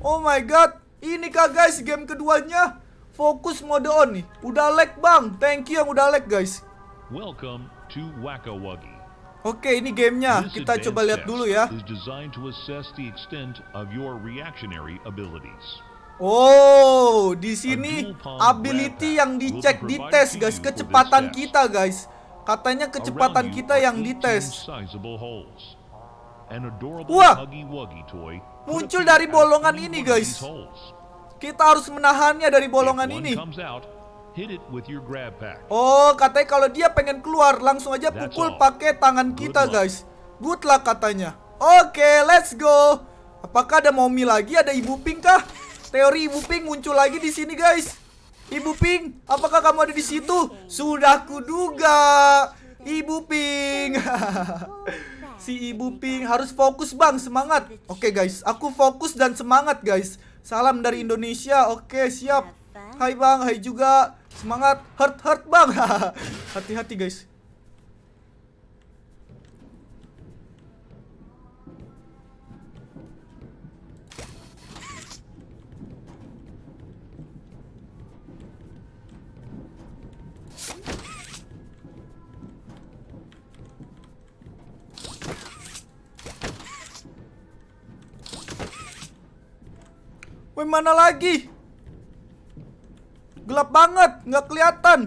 S1: Oh my god Ini kah guys game keduanya Fokus mode on nih Udah like bang Thank you yang udah like guys
S2: Welcome to Wacka Wuggy.
S1: Oke, ini gamenya. Kita coba lihat dulu ya. Oh, di sini ability yang dicek di tes, guys. Kecepatan kita, guys. Katanya kecepatan kita yang dites. Wah, muncul dari bolongan ini, guys. Kita harus menahannya dari bolongan ini.
S2: Hit it with your grab pack.
S1: Oh, katanya kalau dia pengen keluar langsung aja That's pukul pakai tangan kita, Good guys. Good luck katanya. Oke, okay, let's go. Apakah ada Momi lagi? Ada Ibu Pink kah? Teori Ibu Pink muncul lagi di sini, guys. Ibu Pink, apakah kamu ada di situ? Sudah kuduga. Ibu Pink. [LAUGHS] si Ibu Pink harus fokus, Bang. Semangat. Oke, okay, guys. Aku fokus dan semangat, guys. Salam dari Indonesia. Oke, okay, siap. Hai, Bang. Hai juga. Semangat, heart heart bang. [LAUGHS] Hati-hati guys. Woi mana lagi? Gelap banget, nggak kelihatan.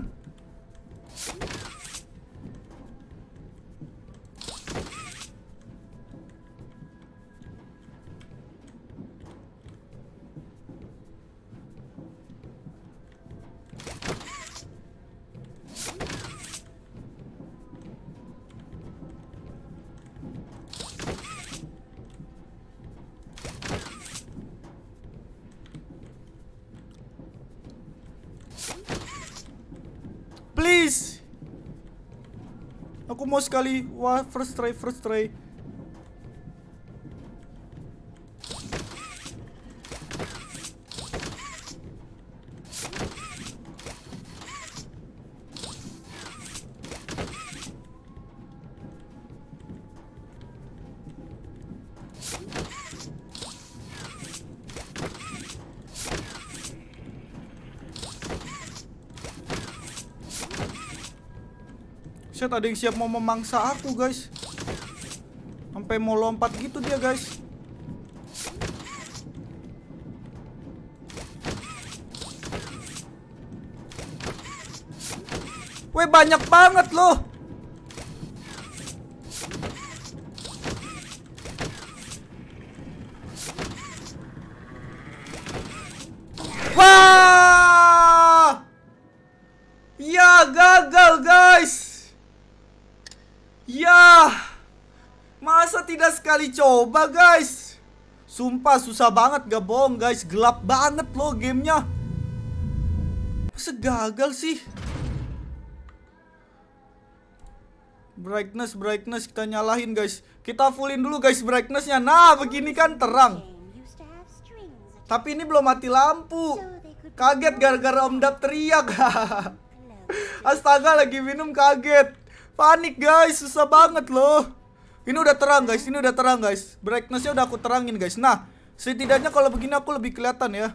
S1: mau sekali. Wah, first try, first try. Set ada yang siap mau memangsa aku guys Sampai mau lompat gitu dia guys Weh banyak banget loh sumpah susah banget gak bohong guys Gelap banget loh gamenya Masa gagal sih Brightness, brightness kita nyalahin guys Kita fullin dulu guys brightnessnya Nah begini kan terang Tapi ini belum mati lampu Kaget gara-gara om Dap teriak [LAUGHS] Astaga lagi minum kaget Panik guys susah banget loh ini udah terang guys, ini udah terang guys Brightnessnya udah aku terangin guys Nah, Setidaknya kalau begini aku lebih kelihatan ya.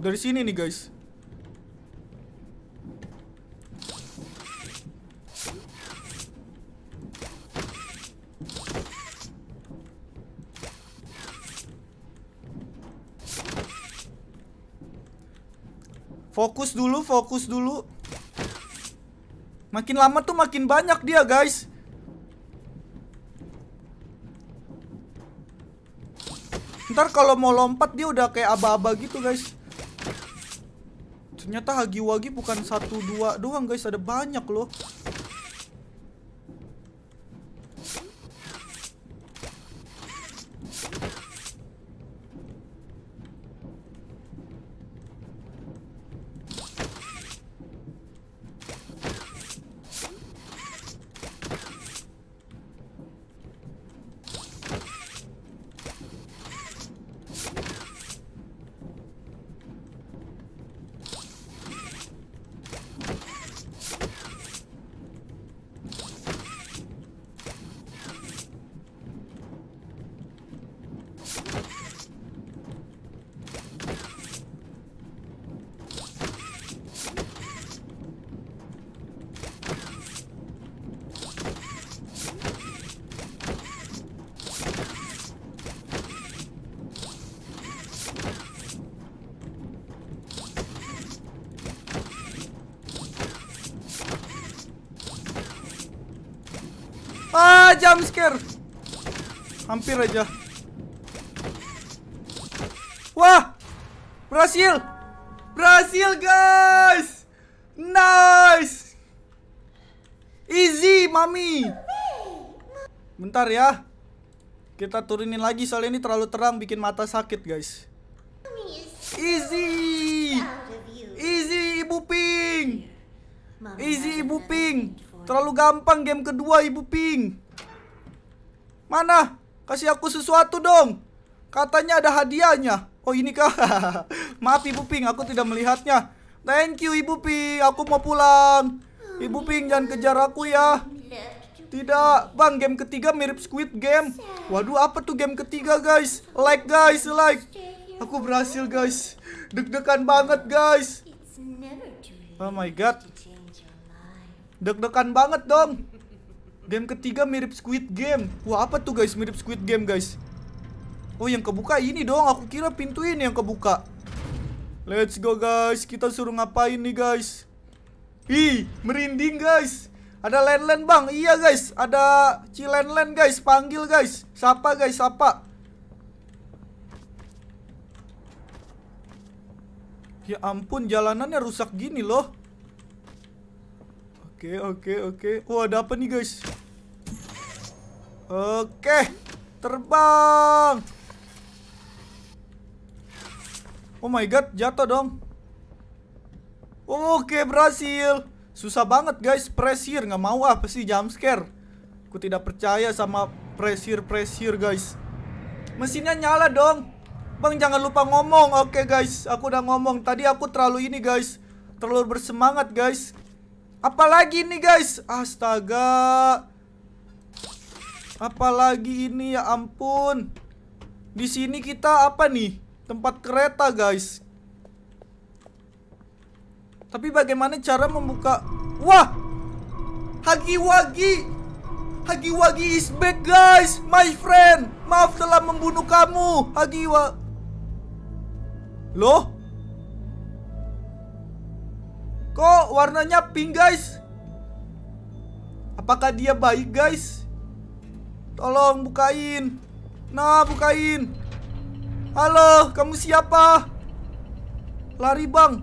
S1: Dari sini nih guys. Fokus dulu, fokus dulu. Makin lama tuh makin banyak dia, guys. Ntar kalau mau lompat dia udah kayak aba-aba gitu, guys. Ternyata Hagiwagi bukan satu dua doang, guys. Ada banyak loh. jump scare. Hampir aja. Wah! Berhasil. Berhasil, guys. Nice. Easy, Mami. Bentar ya. Kita turunin lagi soalnya ini terlalu terang bikin mata sakit, guys. Easy. Easy, Ibu Pink. Easy, Ibu Pink. Terlalu gampang game kedua, Ibu Pink. Mana? Kasih aku sesuatu dong. Katanya ada hadiahnya. Oh ini kah? [LAUGHS] Maaf Ibu Ping, aku tidak melihatnya. Thank you Ibu Ping, aku mau pulang. Ibu Ping jangan kejar aku ya. Tidak, Bang, game ketiga mirip Squid Game. Waduh, apa tuh game ketiga, guys? Like, guys, like. Aku berhasil, guys. Deg-degan banget, guys. Oh my god. Deg-degan banget dong. Game ketiga mirip Squid Game. Wah, apa tuh guys mirip Squid Game, guys? Oh, yang kebuka ini doang. Aku kira pintu ini yang kebuka. Let's go, guys. Kita suruh ngapain nih, guys? Ih, merinding, guys. Ada len-len, Bang. Iya, guys. Ada cilen-len, guys. Panggil, guys. Siapa guys. Siapa? Ya ampun, jalanannya rusak gini loh. Oke, oke, oke. Wah, ada apa nih, guys? Oke. Terbang. Oh my god, jatuh dong. Oke, berhasil. Susah banget, guys. Pressure nggak mau apa sih jump scare. Aku tidak percaya sama pressure-pressure, guys. Mesinnya nyala dong. Bang, jangan lupa ngomong. Oke, guys. Aku udah ngomong. Tadi aku terlalu ini, guys. Terlalu bersemangat, guys. Apalagi ini guys Astaga Apalagi ini ya ampun Di sini kita apa nih Tempat kereta guys Tapi bagaimana cara membuka Wah Hagi-wagi Hagi-wagi is back guys My friend Maaf telah membunuh kamu hagi Wagi Loh Kok warnanya pink guys? Apakah dia baik guys? Tolong bukain Nah bukain Halo kamu siapa? Lari bang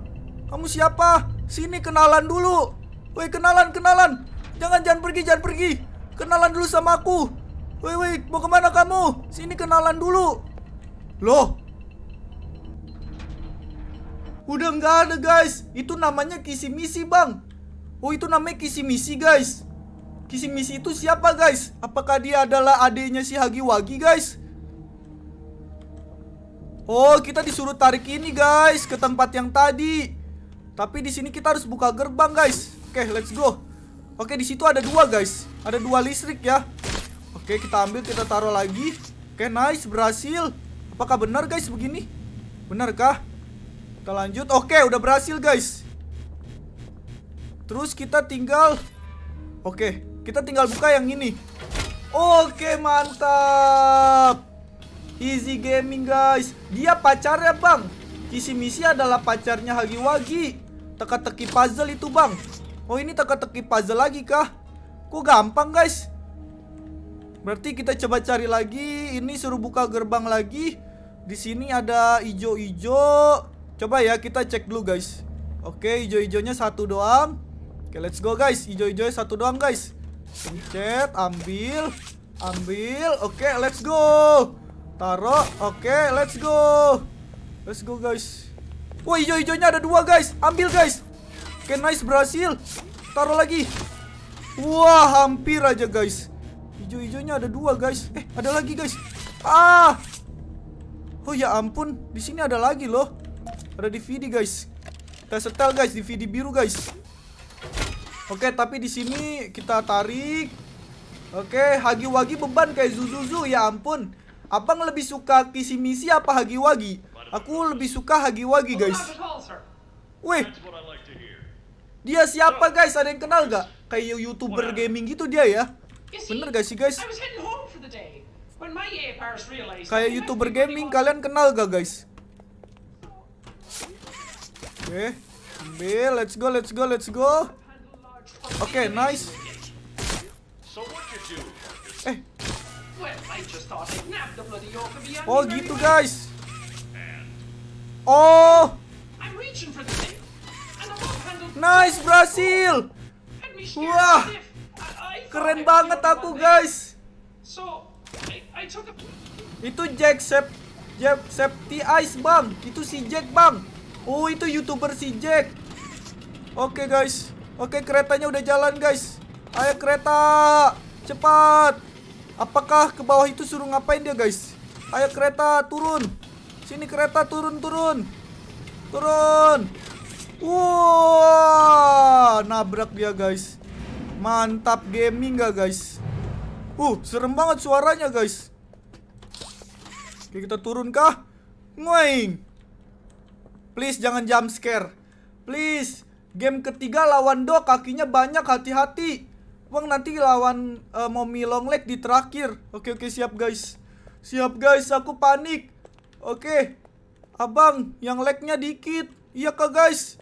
S1: Kamu siapa? Sini kenalan dulu Woi kenalan kenalan Jangan jangan pergi jangan pergi Kenalan dulu sama aku Woi woi mau kemana kamu? Sini kenalan dulu Loh Udah nggak ada guys Itu namanya kisi misi bang Oh itu namanya kisi misi guys Kisi misi itu siapa guys? Apakah dia adalah adiknya si Hagi Wagi guys? Oh kita disuruh tarik ini guys Ke tempat yang tadi Tapi di sini kita harus buka gerbang guys Oke okay, let's go Oke okay, di situ ada dua guys Ada dua listrik ya Oke okay, kita ambil kita taruh lagi Oke nice berhasil Apakah benar guys begini? Benarkah? Kita lanjut. Oke, udah berhasil, guys. Terus kita tinggal Oke, kita tinggal buka yang ini. Oke, mantap. Easy gaming, guys. Dia pacarnya, Bang. Kisi misi adalah pacarnya Hagi Wagi. Teka-teki puzzle itu, Bang. Oh, ini teka-teki puzzle lagi kah? Kok gampang, guys? Berarti kita coba cari lagi. Ini suruh buka gerbang lagi. Di sini ada ijo-ijo. Coba ya kita cek dulu guys Oke hijau-hijaunya satu doang Oke let's go guys Hijau-hijaunya satu doang guys Pencet ambil Ambil Oke let's go Taruh Oke let's go Let's go guys Wah hijau-hijaunya ada dua guys Ambil guys Oke nice berhasil Taruh lagi Wah hampir aja guys Hijau-hijaunya ada dua guys Eh ada lagi guys Ah Oh ya ampun, di sini ada lagi loh. Ada DVD guys. Kita setel guys DVD biru guys. Oke, tapi di sini kita tarik. Oke, Hagi Wagi beban kayak Zuzuzu ya ampun. Abang lebih suka kisi misi apa Hagi Wagi? Aku lebih suka Hagi Wagi guys. Wih. Dia siapa guys? Ada yang kenal gak? Kayak youtuber gaming gitu dia ya. Bener gak sih guys?
S2: Kayak youtuber
S1: gaming kalian kenal gak guys? Oke, okay. ambil. Let's go, let's go, let's go. Oke, okay, nice. Eh. Oh gitu guys. Oh. Nice berhasil. Wah. Keren banget aku guys. Itu Jack Sep Jack Septi Ice bang. Itu si Jack bang. Oh itu youtuber si Jack Oke okay, guys Oke okay, keretanya udah jalan guys Ayo kereta Cepat Apakah ke bawah itu suruh ngapain dia guys Ayo kereta turun Sini kereta turun turun Turun Wow Nabrak dia guys Mantap gaming gak guys Uh serem banget suaranya guys Oke kita turun kah Ngoing Please jangan jump scare. Please. Game ketiga lawan Do kakinya banyak hati-hati. Bang nanti lawan uh, Mommy leg di terakhir. Oke oke siap guys. Siap guys, aku panik. Oke. Abang, yang lagnya dikit. Iya kah guys?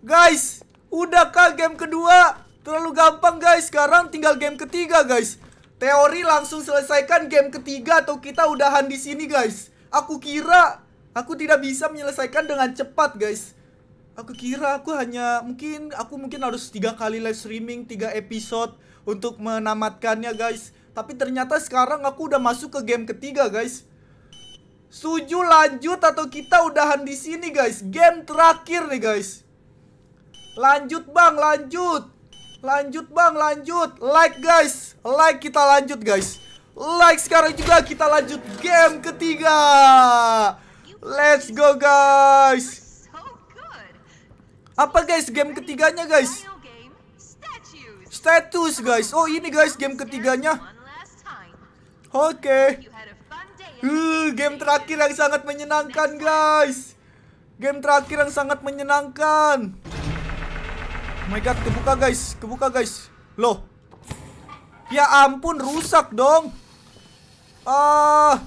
S1: Guys, udah kah game kedua? Terlalu gampang guys. Sekarang tinggal game ketiga guys. Teori langsung selesaikan game ketiga atau kita udahan di sini guys. Aku kira Aku tidak bisa menyelesaikan dengan cepat, guys. Aku kira aku hanya mungkin aku mungkin harus tiga kali live streaming, tiga episode untuk menamatkannya, guys. Tapi ternyata sekarang aku udah masuk ke game ketiga, guys. Suju lanjut atau kita udahan di sini, guys. Game terakhir nih, guys. Lanjut, Bang, lanjut. Lanjut, Bang, lanjut. Like, guys. Like kita lanjut, guys. Like sekarang juga kita lanjut game ketiga. Let's go guys Apa guys game ketiganya guys Status guys Oh ini guys game ketiganya Oke okay. uh, Game terakhir yang sangat menyenangkan guys Game terakhir yang sangat menyenangkan Oh my god kebuka guys Kebuka guys Loh Ya ampun rusak dong Ah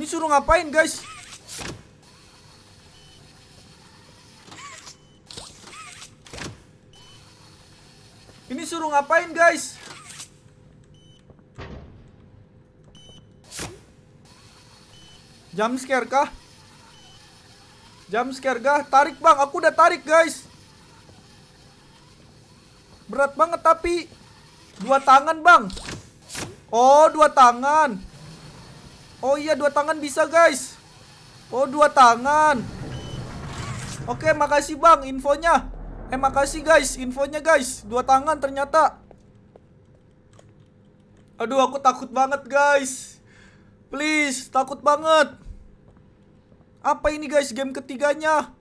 S1: Ini suruh ngapain guys? Ini suruh ngapain guys? Jam scare kah? Jam scare kah? Tarik bang, aku udah tarik guys Berat banget tapi Dua tangan bang Oh dua tangan Oh iya dua tangan bisa guys Oh dua tangan Oke makasih bang infonya Eh makasih guys infonya guys Dua tangan ternyata Aduh aku takut banget guys Please takut banget Apa ini guys game ketiganya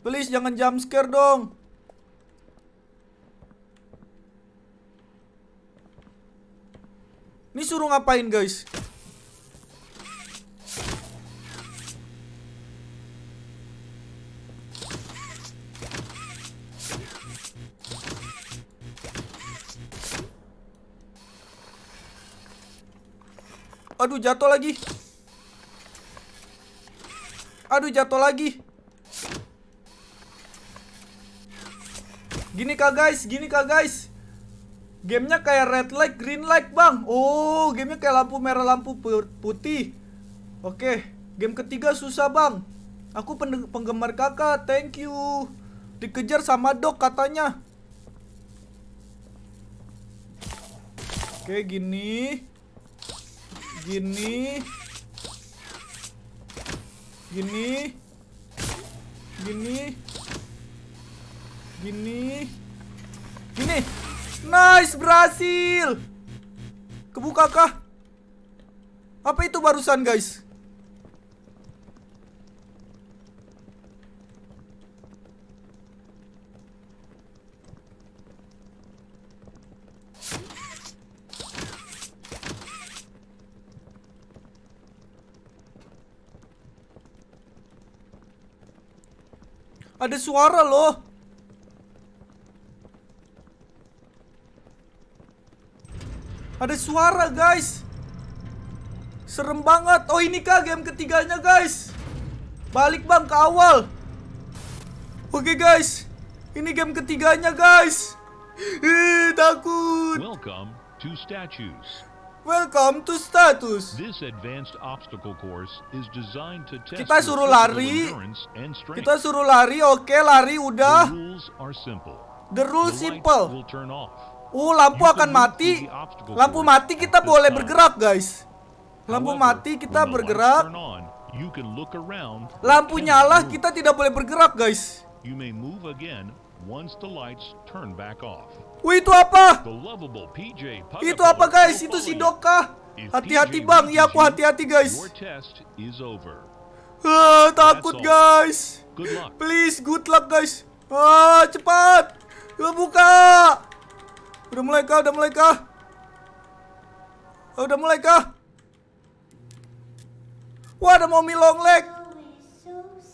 S1: Please jangan jump scare dong Ini suruh ngapain guys Aduh jatuh lagi Aduh jatuh lagi Gini kah guys Gini kah guys Gamenya kayak red light, green light bang Oh, gamenya kayak lampu merah, lampu putih Oke, game ketiga susah bang Aku penggemar kakak, thank you Dikejar sama dok katanya Oke, gini Gini Gini Gini Gini Gini Nice, berhasil. Kebuka kah? Apa itu barusan, guys? Ada suara loh. Ada suara guys Serem banget Oh ini kah game ketiganya guys Balik bang ke awal Oke okay, guys Ini game ketiganya guys Ih, takut
S2: Welcome to statues
S1: Welcome to
S2: status. This advanced obstacle course is designed to test kita suruh lari. Kita suruh lari, oke okay, lari udah. The rules are simple.
S1: The rules simple. Will turn off. Uh, lampu akan mati. Lampu mati kita boleh bergerak, guys. Lampu mati kita bergerak.
S2: Lampu nyala kita tidak boleh bergerak, guys.
S1: Wih, itu apa? Itu apa, guys? Itu si Doka. Hati-hati, Bang. Ya, aku hati-hati, guys. Ah, takut, guys. Please, good luck, guys. Ah, cepat. Buka. Udah mulai kah? Udah mulai kah? Udah mulai kah? Wah, ada mommy long leg.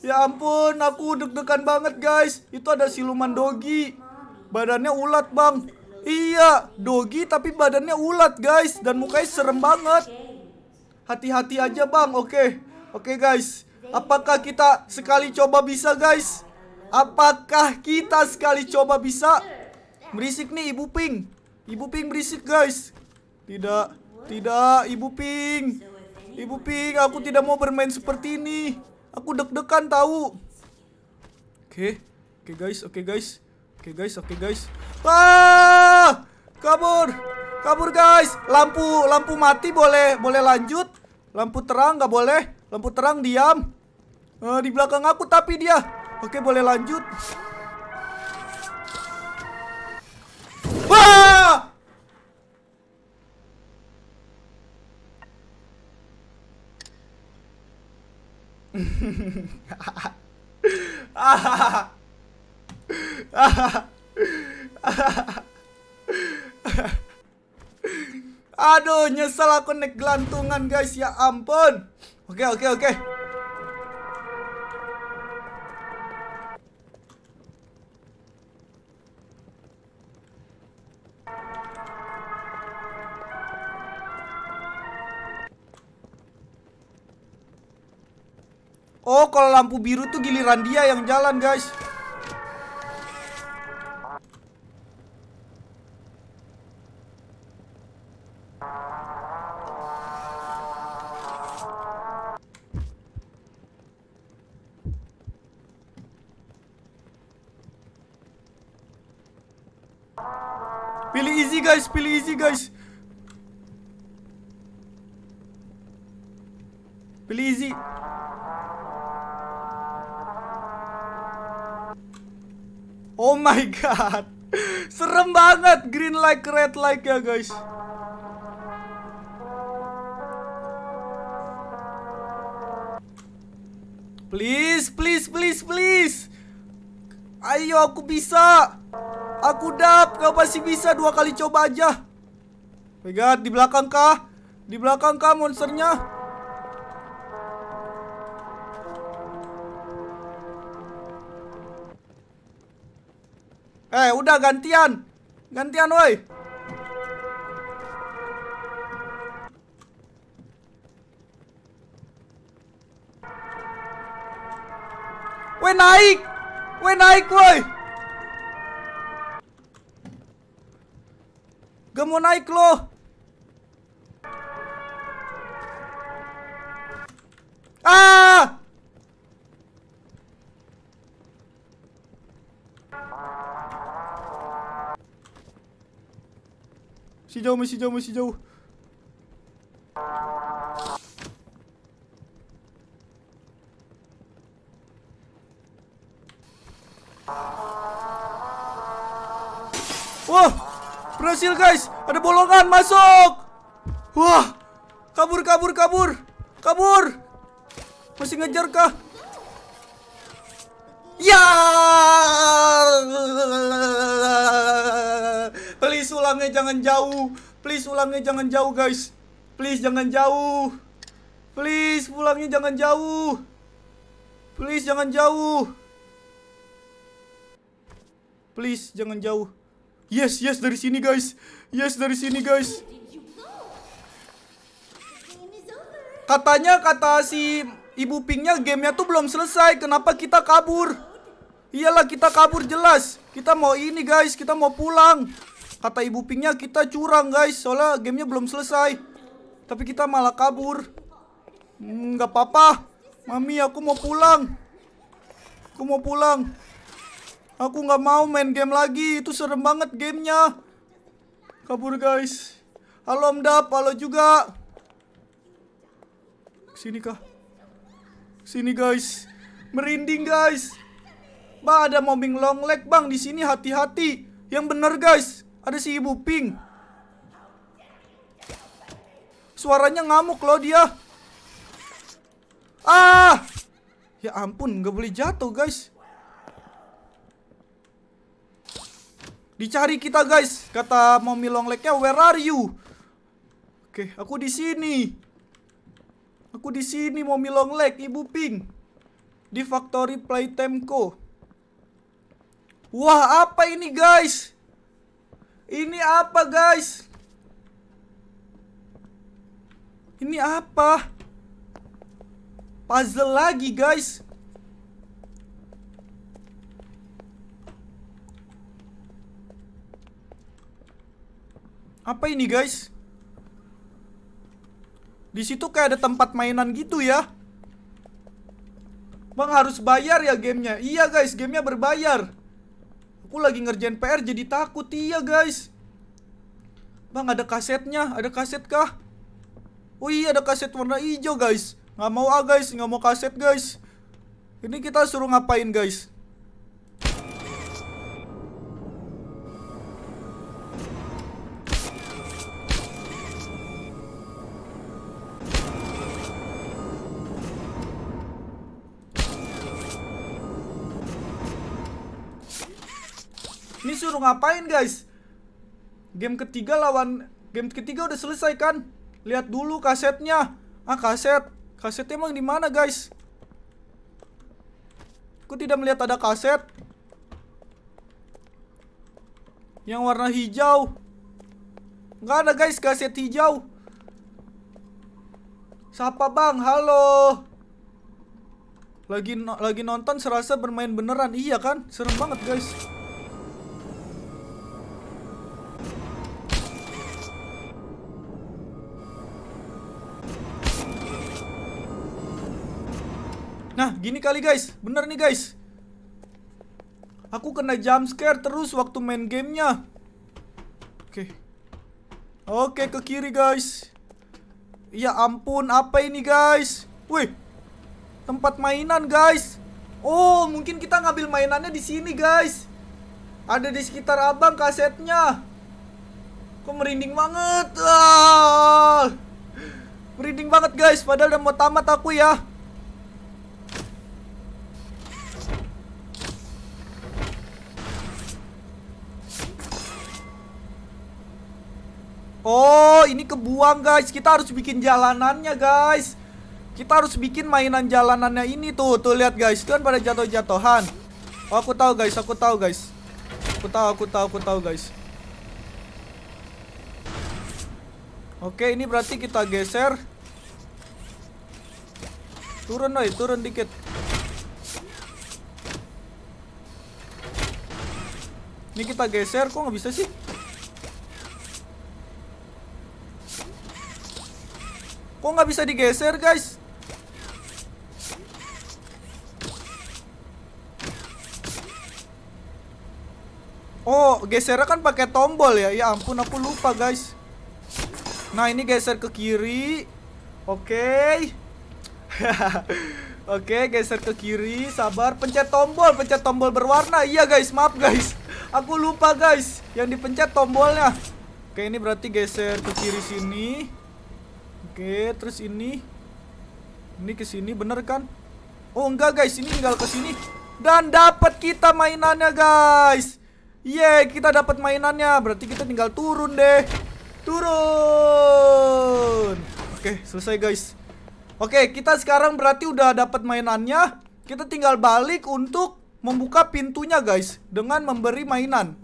S1: Ya ampun, aku deg-degan banget, guys. Itu ada siluman dogi. Badannya ulat, Bang. Iya, dogi tapi badannya ulat, guys. Dan mukanya serem banget. Hati-hati aja, Bang. Oke. Oke, guys. Apakah kita sekali coba bisa, guys? Apakah kita sekali coba bisa? Berisik nih Ibu Pink. Ibu Pink berisik, guys. Tidak. Tidak, Ibu Pink. Ibu Pink, aku tidak mau bermain seperti ini. Aku deg-degan tahu. Oke. Okay. Oke, okay, guys. Oke, okay, guys. Oke, okay, guys. Oke, okay, guys. Wah, Kabur. Kabur, guys. Lampu lampu mati boleh boleh lanjut. Lampu terang nggak boleh. Lampu terang diam. Uh, di belakang aku tapi dia. Oke, okay, boleh lanjut. Wah! [LAUGHS] Aduh, nyesel aku nek gelantungan guys, ya ampun. Oke, oke, oke. lampu biru tuh giliran dia yang jalan, guys. Pilih easy guys, pilih easy guys. like red like ya guys Please, please, please, please Ayo aku bisa Aku dap, kau pasti bisa dua kali coba aja oh di belakang kah? Di belakang kah monsternya? Eh, udah gantian Ngăn tiền ơi Quên này Quên này ơi Gầm một này clo jauh, masih jauh, masih jauh. Wah, berhasil guys. Ada bolongan masuk. Wah, kabur, kabur, kabur, kabur. Masih ngejar kah? Ya ulangnya jangan jauh. Please ulangnya jangan jauh guys. Please jangan jauh. Please pulangnya jangan jauh. Please jangan jauh. Please jangan jauh. Yes, yes dari sini guys. Yes dari sini guys. Katanya kata si ibu pingnya gamenya tuh belum selesai. Kenapa kita kabur? Iyalah kita kabur jelas. Kita mau ini guys, kita mau pulang. Kata ibu pingnya kita curang guys Soalnya gamenya belum selesai Tapi kita malah kabur hmm, Gak apa-apa Mami aku mau pulang Aku mau pulang Aku gak mau main game lagi Itu serem banget gamenya Kabur guys Halo Mdap, halo juga Sini kah? Sini guys Merinding guys Bang ada mobbing long leg bang di sini hati-hati Yang bener guys ada si ibu pink. Suaranya ngamuk loh dia. Ah! Ya ampun, nggak boleh jatuh, guys. Dicari kita, guys. Kata Mommy Longleknya, "Where are you?" Oke, aku di sini. Aku di sini, Mommy Longleg, Ibu Pink. Di Factory Playtime Co. Wah, apa ini, guys? Ini apa guys? Ini apa? Puzzle lagi guys Apa ini guys? Di situ kayak ada tempat mainan gitu ya. Bang harus bayar ya gamenya. Iya guys, gamenya berbayar. Aku lagi ngerjain PR jadi takut iya guys Bang ada kasetnya Ada kaset kah? Oh iya ada kaset warna hijau guys Nggak mau ah guys Nggak mau kaset guys Ini kita suruh ngapain guys disuruh ngapain guys Game ketiga lawan Game ketiga udah selesai kan Lihat dulu kasetnya Ah kaset Kasetnya emang di mana guys Aku tidak melihat ada kaset Yang warna hijau Nggak ada guys kaset hijau siapa bang, halo Lagi lagi nonton serasa bermain beneran Iya kan, serem banget guys Nah, gini kali guys. Bener nih guys. Aku kena jump scare terus waktu main gamenya. Oke. Okay. Oke, okay, ke kiri guys. Ya ampun, apa ini guys? Wih. Tempat mainan guys. Oh, mungkin kita ngambil mainannya di sini guys. Ada di sekitar abang kasetnya. Kok merinding banget. Ah. Merinding banget guys, padahal udah mau tamat aku ya. Oh, ini kebuang guys. Kita harus bikin jalanannya guys. Kita harus bikin mainan jalanannya ini tuh. Tuh lihat guys, kan pada jatuh-jatuhan. Oh, aku tahu guys, aku tahu guys. Aku tahu, aku tahu, aku tahu guys. Oke, ini berarti kita geser. Turun, woi, turun dikit. Ini kita geser, kok nggak bisa sih? Kok nggak bisa digeser guys? Oh, gesernya kan pakai tombol ya. Ya ampun, aku lupa, guys. Nah, ini geser ke kiri. Oke. Okay. [LAUGHS] Oke, okay, geser ke kiri. Sabar, pencet tombol, pencet tombol berwarna. Iya, guys, maaf, guys. Aku lupa, guys. Yang dipencet tombolnya. Oke, okay, ini berarti geser ke kiri sini. Oke, terus ini ini ke sini bener kan? Oh, enggak guys, ini tinggal ke sini dan dapat kita mainannya guys. Yeay, kita dapat mainannya. Berarti kita tinggal turun deh. Turun. Oke, selesai guys. Oke, kita sekarang berarti udah dapat mainannya. Kita tinggal balik untuk membuka pintunya guys dengan memberi mainan.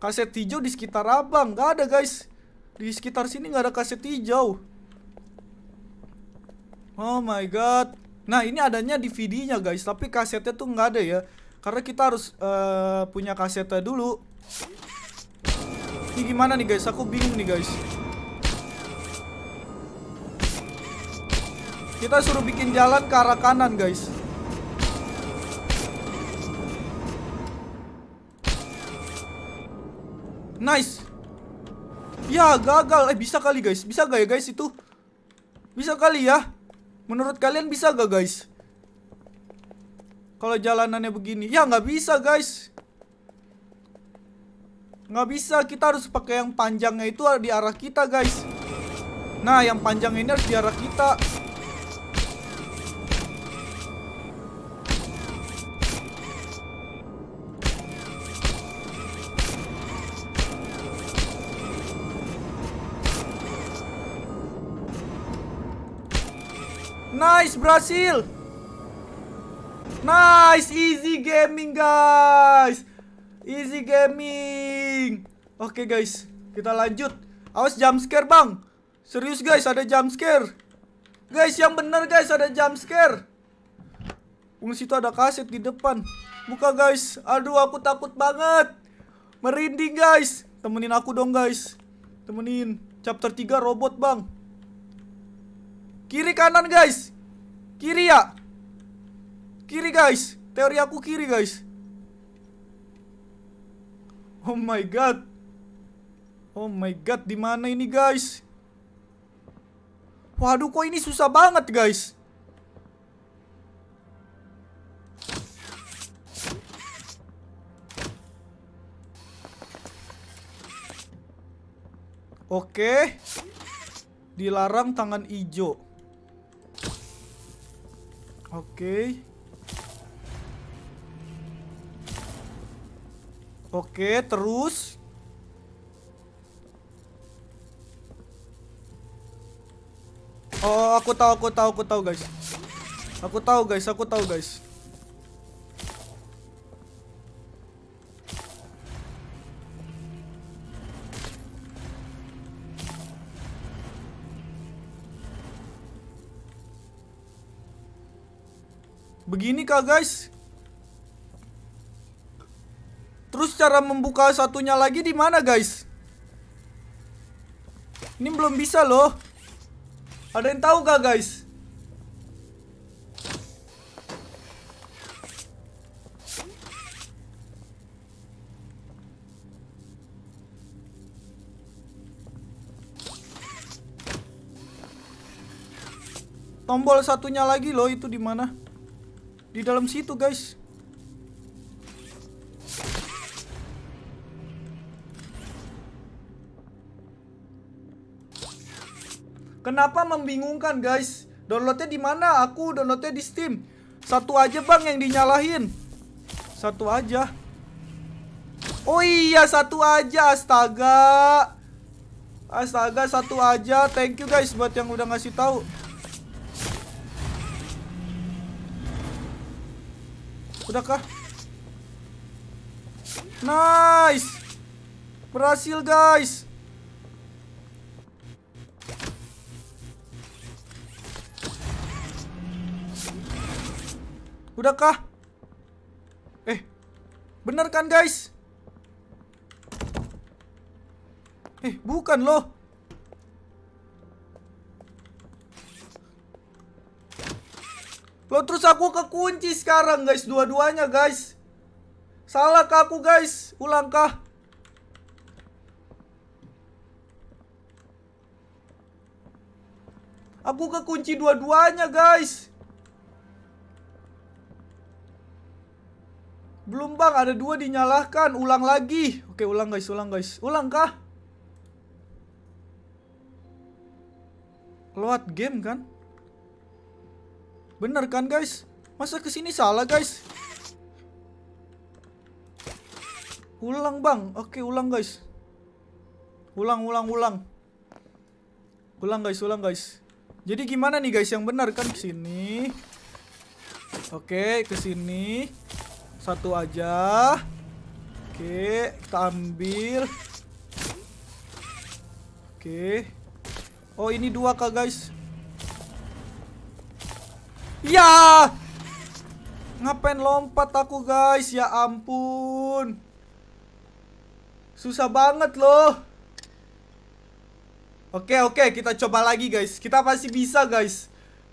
S1: Kaset hijau di sekitar abang gak ada guys. Di sekitar sini gak ada kaset hijau. Oh my god. Nah, ini adanya DVD-nya, guys, tapi kasetnya tuh nggak ada ya. Karena kita harus uh, punya kasetnya dulu. Ini gimana nih, guys? Aku bingung nih, guys. Kita suruh bikin jalan ke arah kanan, guys. Nice. Ya, gagal. Eh, bisa kali, guys. Bisa gak ya, guys, itu? Bisa kali ya? Menurut kalian bisa gak guys? Kalau jalanannya begini Ya nggak bisa guys Nggak bisa Kita harus pakai yang panjangnya itu di arah kita guys Nah yang panjang ini harus di arah kita Nice berhasil. Nice easy gaming guys. Easy gaming. Oke okay, guys, kita lanjut. Awas jump scare, Bang. Serius guys, ada jump scare. Guys, yang bener guys ada jump scare. Ung situ ada kaset di depan. Buka guys. Aduh, aku takut banget. Merinding guys. Temenin aku dong guys. Temenin. Chapter 3 robot, Bang. Kiri kanan guys Kiri ya Kiri guys Teori aku kiri guys Oh my god Oh my god Dimana ini guys Waduh kok ini susah banget guys Oke Dilarang tangan hijau Oke. Oke, terus Oh, aku tahu, aku tahu, aku tahu, guys. Aku tahu, guys. Aku tahu, guys. Begini kah guys? Terus cara membuka satunya lagi di mana guys? Ini belum bisa loh. Ada yang tahu kak guys? Tombol satunya lagi loh itu di mana? di dalam situ guys Kenapa membingungkan guys? Downloadnya di mana? Aku downloadnya di Steam. Satu aja bang yang dinyalahin. Satu aja. Oh iya satu aja astaga. Astaga satu aja. Thank you guys buat yang udah ngasih tahu. Udah kah? Nice. Berhasil, guys. Udah kah? Eh. Bener kan, guys? Eh, bukan loh. Loh terus aku kekunci sekarang guys Dua-duanya guys Salah ke aku guys Ulang kah Aku kekunci dua-duanya guys Belum bang ada dua dinyalakan Ulang lagi Oke ulang guys ulang guys Ulang kah Load game kan Bener kan guys? Masa kesini salah guys? Ulang bang, oke ulang guys Ulang, ulang, ulang Ulang guys, ulang guys Jadi gimana nih guys yang benar kan? Kesini Oke, kesini Satu aja Oke, kita ambil Oke Oh ini dua kah guys Ya. Ngapain lompat aku, guys? Ya ampun. Susah banget loh. Oke, oke, kita coba lagi, guys. Kita pasti bisa, guys.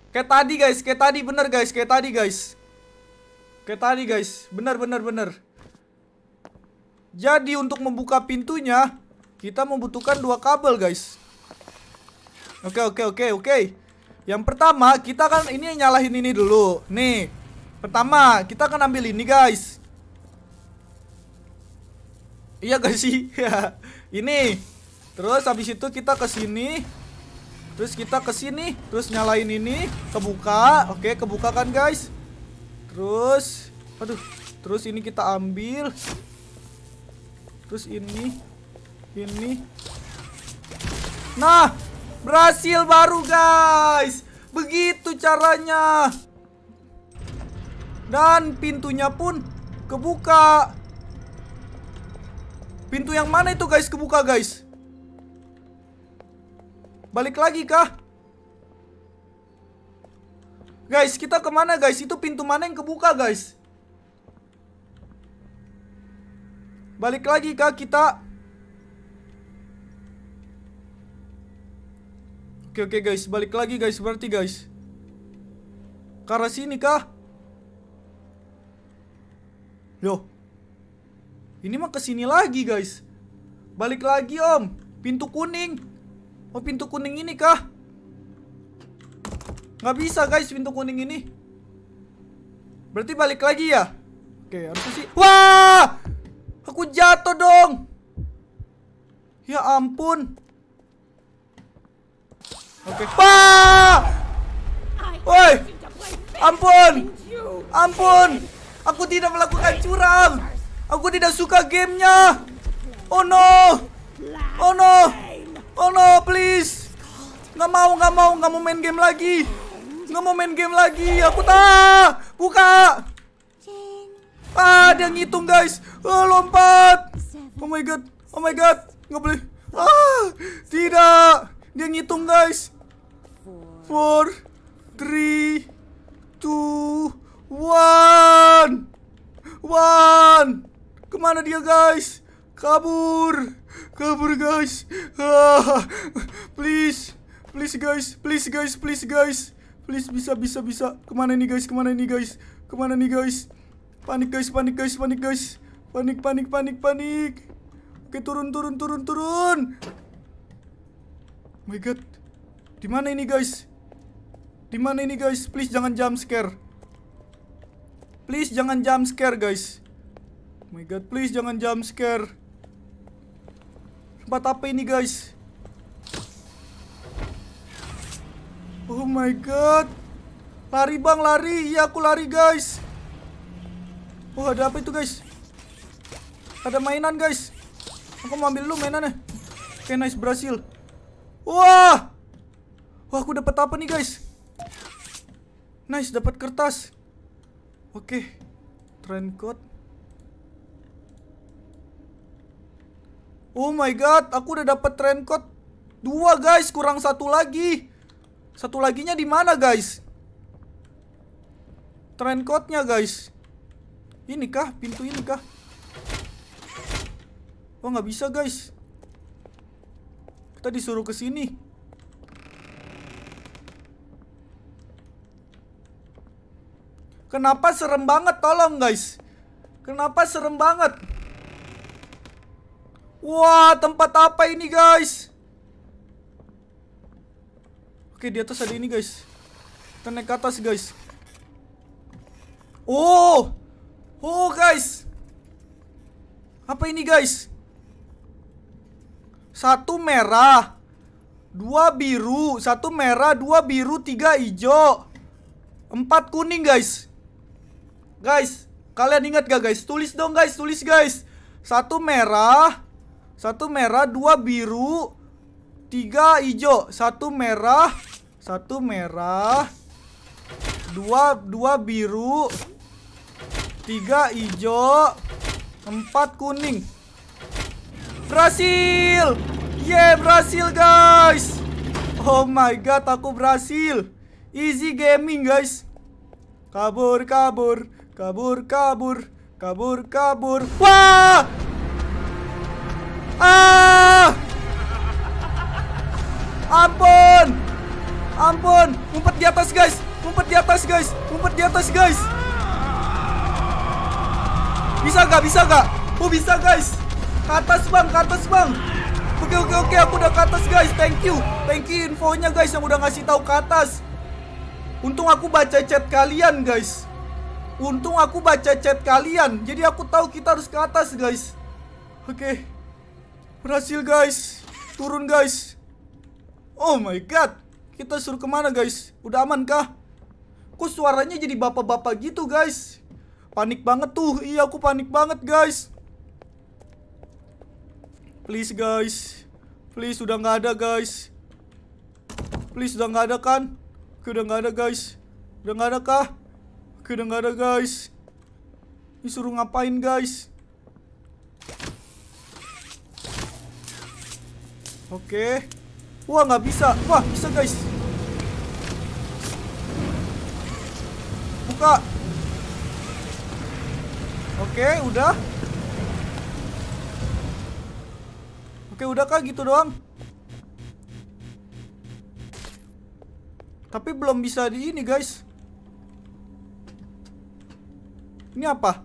S1: Kayak tadi, guys. Kayak tadi bener, guys. Kayak tadi, guys. Kayak tadi, guys. Bener, bener, bener. Jadi untuk membuka pintunya, kita membutuhkan dua kabel, guys. Oke, oke, oke, oke. Yang pertama, kita kan ini nyalahin ini dulu. Nih. Pertama, kita akan ambil ini, guys. Iya gak sih? [LAUGHS] ini. Terus habis itu kita ke sini. Terus kita ke sini, terus nyalain ini, kebuka. Oke, kebuka kan, guys? Terus aduh, terus ini kita ambil. Terus ini ini. Nah, Berhasil baru guys Begitu caranya Dan pintunya pun kebuka Pintu yang mana itu guys kebuka guys Balik lagi kah? Guys kita kemana guys? Itu pintu mana yang kebuka guys? Balik lagi kah kita? Oke oke guys, balik lagi guys berarti guys. Karena sini kah? Loh. Ini mah kesini lagi guys. Balik lagi om. Pintu kuning. Oh pintu kuning ini kah? Nggak bisa guys pintu kuning ini. Berarti balik lagi ya? Oke harus sih. Wah! Aku jatuh dong. Ya ampun. Oke. Okay. Wah! Woi! Ampun! Ampun! Aku tidak melakukan curang. Aku tidak suka gamenya. Oh no! Oh no! Oh no, please. Nggak mau, nggak mau, nggak mau main game lagi. Nggak mau main game lagi. Aku tak. Buka. Ah, dia ngitung guys. Oh, lompat. Oh my god. Oh my god. Nggak boleh. Ah, tidak. Dia ngitung guys four, three, two, one, one. Kemana dia guys? Kabur, kabur guys. Ah, [LAUGHS] please, please guys, please guys, please guys, please bisa bisa bisa. Kemana ini guys? Kemana ini guys? Kemana nih guys? Panik guys, panik guys, panik guys. Panik, panik, panik, panik. Oke turun, turun, turun, turun. Oh my god, di mana ini guys? Di mana ini guys? Please jangan jump scare. Please jangan jump scare guys. Oh my god, please jangan jump scare. Tempat apa ini guys? Oh my god. Lari bang, lari. Iya aku lari guys. Oh ada apa itu guys? Ada mainan guys. Aku mau ambil dulu mainannya. Oke okay, nice berhasil. Wah. Wah aku dapat apa nih guys? Nice, dapat kertas. Oke. Okay. Trend code. Oh my god, aku udah dapat trend code. Dua guys, kurang satu lagi. Satu laginya di mana guys? Trend code-nya guys. Ini kah? Pintu ini kah? Oh nggak bisa guys. Kita disuruh ke sini. Kenapa serem banget? Tolong guys. Kenapa serem banget? Wah, tempat apa ini guys? Oke, di atas ada ini guys. Kita naik ke atas guys. Oh. Oh guys. Apa ini guys? Satu merah. Dua biru. Satu merah, dua biru, tiga hijau. Empat kuning guys. Guys, kalian ingat gak guys? Tulis dong guys, tulis guys. Satu merah, satu merah, dua biru, tiga hijau, satu merah, satu merah, dua dua biru, tiga hijau, empat kuning. Berhasil! Yeah, berhasil guys. Oh my god, aku berhasil. Easy gaming guys. Kabur, kabur. Kabur, kabur, kabur, kabur. Wah! Ah! Ampun! Ampun, ngumpet di atas, guys. Ngumpet di atas, guys. Ngumpet di atas, guys. Bisa gak? Bisa gak? Oh, bisa, guys. Ke atas, Bang. Ke atas, Bang. Oke, oke, oke. Aku udah ke atas, guys. Thank you. Thank you infonya, guys, yang udah ngasih tahu ke atas. Untung aku baca chat kalian, guys. Untung aku baca chat kalian. Jadi aku tahu kita harus ke atas, guys. Oke. Okay. Berhasil, guys. Turun, guys. Oh my god. Kita suruh kemana, guys? Udah aman kah? Kok suaranya jadi bapak-bapak gitu, guys? Panik banget tuh. Iya, aku panik banget, guys. Please, guys. Please, udah gak ada, guys. Please, udah gak ada, kan? Oke, udah gak ada, guys. Udah gak ada, kah? Oke udah gak ada guys Disuruh ngapain guys Oke Wah gak bisa Wah bisa guys Buka Oke udah Oke udah kah gitu doang Tapi belum bisa di ini guys Ini apa?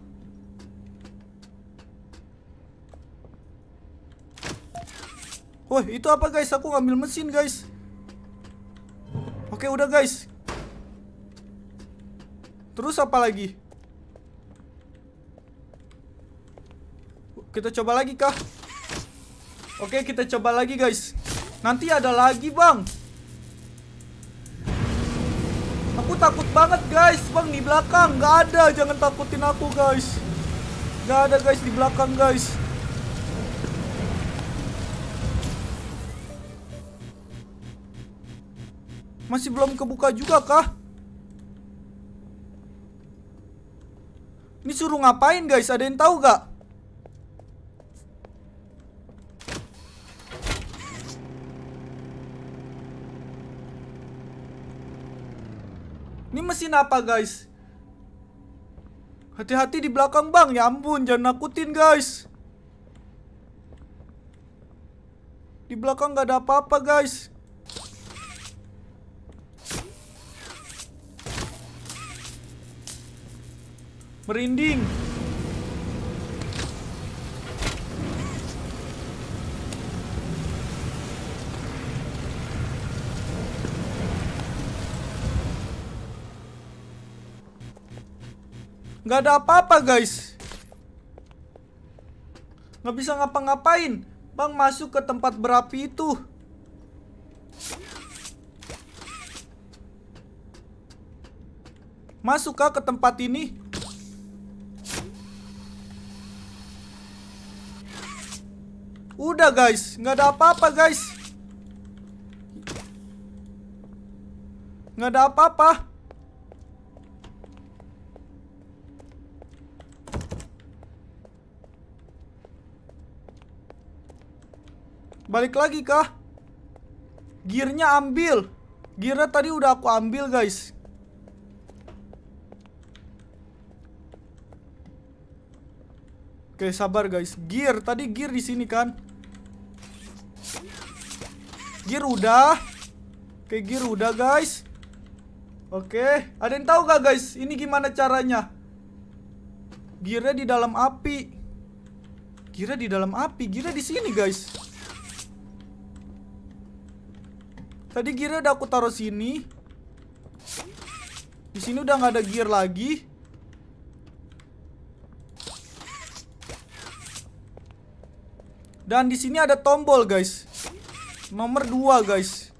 S1: Wah, itu apa guys? Aku ngambil mesin guys. Oke, udah guys. Terus apa lagi? Kita coba lagi kah? Oke, kita coba lagi guys. Nanti ada lagi bang. Aku takut banget guys Bang di belakang nggak ada Jangan takutin aku guys nggak ada guys di belakang guys Masih belum kebuka juga kah? Ini suruh ngapain guys? Ada yang tahu gak? Ini mesin apa guys? Hati-hati di belakang bang Ya ampun jangan nakutin guys Di belakang gak ada apa-apa guys Merinding Nggak ada apa-apa guys Nggak bisa ngapa-ngapain Bang masuk ke tempat berapi itu Masuk kah ke tempat ini? Udah guys Nggak ada apa-apa guys Nggak ada apa-apa Balik lagi kah? Gearnya ambil. Gearnya tadi udah aku ambil, guys. Oke, sabar guys. Gear, tadi gear di sini kan. Gear udah. Oke, gear udah guys. Oke, ada yang tahu gak guys? Ini gimana caranya? Gearnya di dalam api. Gearnya di dalam api. Gearnya di sini guys. Tadi gear udah aku taruh sini. Di sini udah nggak ada gear lagi. Dan di sini ada tombol, guys. Nomor 2, guys.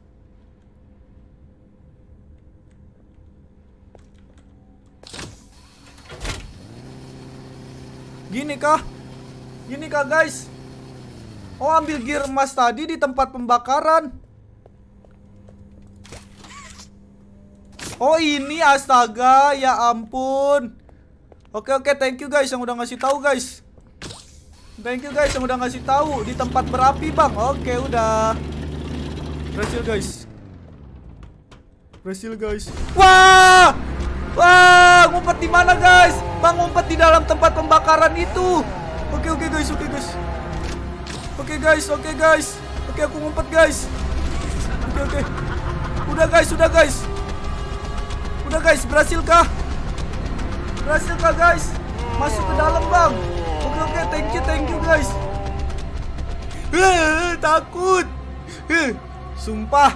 S1: Gini kah? Gini kah, guys? Oh, ambil gear emas tadi di tempat pembakaran. Oh ini astaga ya ampun Oke oke thank you guys yang udah ngasih tahu guys Thank you guys yang udah ngasih tahu di tempat berapi bang Oke udah Berhasil guys Berhasil guys Wah Wah ngumpet di mana guys Bang ngumpet di dalam tempat pembakaran itu Oke oke guys oke guys Oke guys oke guys Oke aku ngumpet guys Oke oke Udah guys udah guys Udah guys, berhasil kah? Berhasil kah guys? Masuk ke dalam bang. Oke oke, thank you thank you guys. Uh, takut. Uh, sumpah.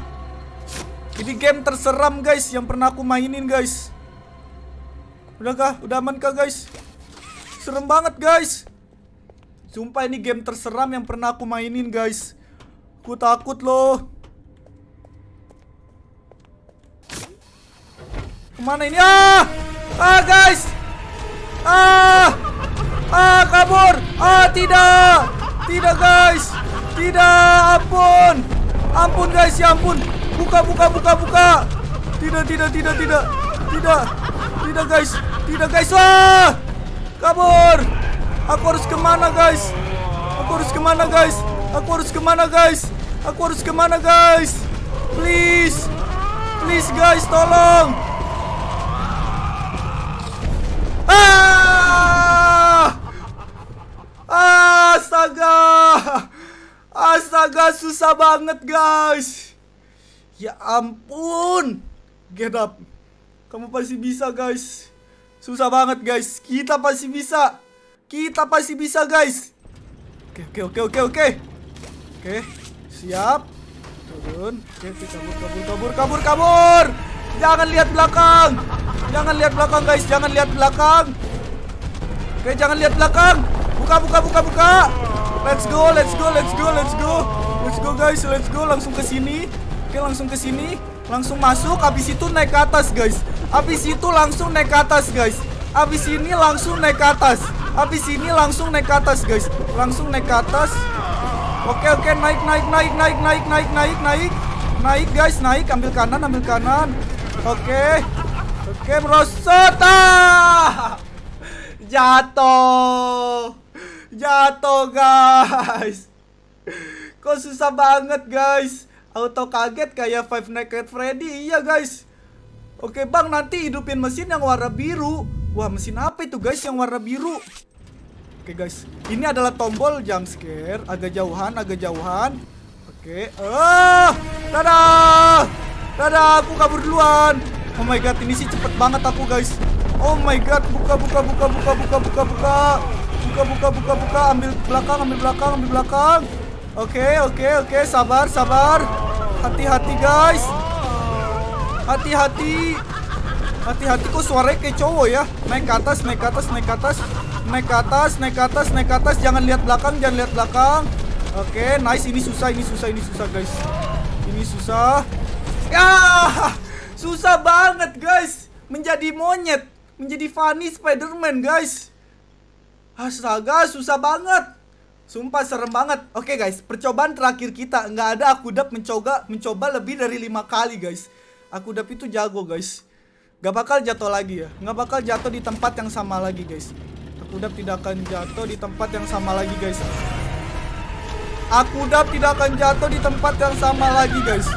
S1: Ini game terseram guys yang pernah aku mainin guys. Udah kah? Udah aman kah guys? Serem banget guys. Sumpah ini game terseram yang pernah aku mainin guys. Aku takut loh. Kemana ini? Ah! Ah, guys! Ah! Ah, kabur! Ah, tidak! Tidak, guys! Tidak! Ampun! Ampun, guys! Ya ampun! Buka, buka, buka, buka! Tidak, tidak, tidak, tidak! Tidak! Tidak, guys! Tidak, guys! Wah! Kabur! Aku harus kemana, guys? Aku harus kemana, guys? Aku harus kemana, guys? Aku harus kemana, guys? Please! Please, guys! Tolong! Ah! ah! Astaga! Astaga, susah banget, guys. Ya ampun. Get up. Kamu pasti bisa, guys. Susah banget, guys. Kita pasti bisa. Kita pasti bisa, guys. Oke, oke, oke, oke, oke. Oke, siap. Turun. Oke, kabur, kabur, kabur, kabur, kabur. Jangan lihat belakang. Jangan lihat belakang guys, jangan lihat belakang. Oke, jangan lihat belakang. Buka buka buka buka. Let's go, let's go, let's go, let's go. Let's go guys, let's go langsung ke sini. Oke, langsung ke sini. Langsung masuk habis itu naik ke atas guys. Habis itu langsung naik ke atas guys. Habis ini langsung naik ke atas. Habis ini langsung naik ke atas guys. Langsung naik ke atas. Oke oke naik naik naik naik naik naik naik naik naik guys naik ambil kanan ambil kanan Oke. Oke, merosot. Jatuh. Jatuh, guys. Kok susah banget, guys. Auto kaget kayak Five Nights at Freddy. Iya, guys. Oke, Bang, nanti hidupin mesin yang warna biru. Wah, mesin apa itu, guys, yang warna biru? Oke, guys. Ini adalah tombol jump scare. Agak jauhan, agak jauhan. Oke. Ah! Dadah! Dadah, aku kabur duluan. Oh my god, ini sih cepet banget aku, guys. Oh my god, buka buka buka buka buka buka buka. Buka buka buka buka, ambil belakang, ambil belakang, ambil belakang. Oke, okay, oke, okay, oke, okay. sabar, sabar. Hati-hati, guys. Hati-hati. Hati-hati kok suaranya kayak cowok ya. Naik ke atas, naik ke atas, naik ke atas. Naik ke atas, naik ke atas, naik ke atas. Jangan lihat belakang, jangan lihat belakang. Oke, okay, nice. Ini susah, ini susah, ini susah, guys. Ini susah. Ya, susah banget guys menjadi monyet, menjadi funny Spider-Man guys. Astaga, susah banget. Sumpah serem banget. Oke guys, percobaan terakhir kita nggak ada aku dap mencoba mencoba lebih dari lima kali guys. Aku dap itu jago guys. Gak bakal jatuh lagi ya. Gak bakal jatuh di tempat yang sama lagi guys. Aku dap tidak akan jatuh di tempat yang sama lagi guys. Aku dap tidak akan jatuh di tempat yang sama lagi guys.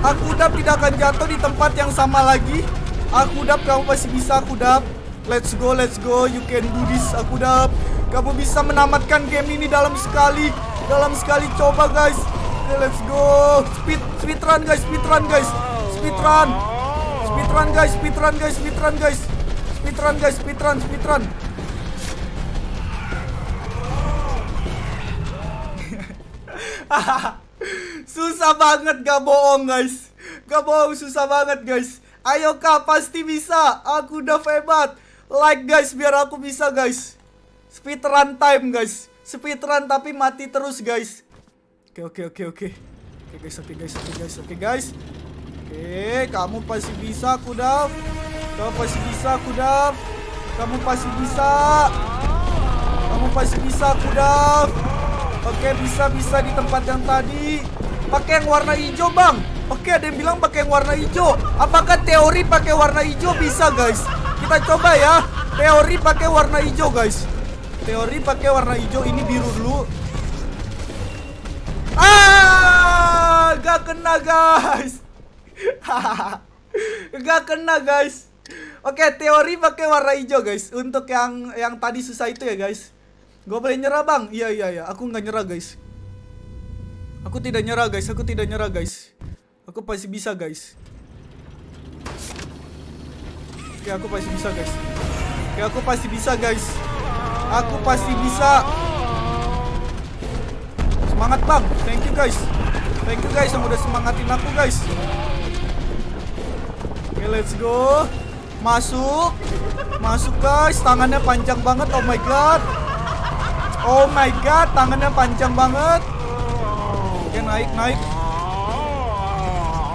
S1: Aku dap tidak akan jatuh di tempat yang sama lagi. Aku dap kamu pasti bisa aku dap. Let's go, let's go. You can do this. Aku dap. Kamu bisa menamatkan game ini dalam sekali. Dalam sekali coba guys. Okay, let's go. Speed speed run guys, speed run guys. Speed run. Speed run guys, speed run guys, speed run guys. Speed run guys, speed run, speed run. [LAUGHS] Susah banget gak bohong guys Gak bohong susah banget guys Ayo kak pasti bisa Aku udah hebat Like guys biar aku bisa guys Speed run time guys Speed run tapi mati terus guys Oke oke oke oke Oke guys oke guys oke guys oke guys Oke kamu pasti bisa kudav Kamu pasti bisa kudav Kamu pasti bisa Kamu pasti bisa kudav Oke, bisa-bisa di tempat yang tadi. Pakai yang warna hijau, Bang. Oke, ada yang bilang pakai yang warna hijau. Apakah teori pakai warna hijau bisa, guys? Kita coba ya. Teori pakai warna hijau, guys. Teori pakai warna hijau ini biru dulu. Ah, gak kena, guys. [LAUGHS] gak kena, guys. Oke, teori pakai warna hijau, guys. Untuk yang yang tadi susah itu ya, guys. Gak boleh nyerah bang Iya iya iya Aku gak nyerah guys Aku tidak nyerah guys Aku tidak nyerah guys Aku pasti bisa guys Oke ya, aku pasti bisa guys Oke ya, aku pasti bisa guys Aku pasti bisa Semangat bang Thank you guys Thank you guys yang udah semangatin aku guys Oke let's go Masuk Masuk guys Tangannya panjang banget Oh my god Oh my god, tangannya panjang banget. Oke, naik, naik.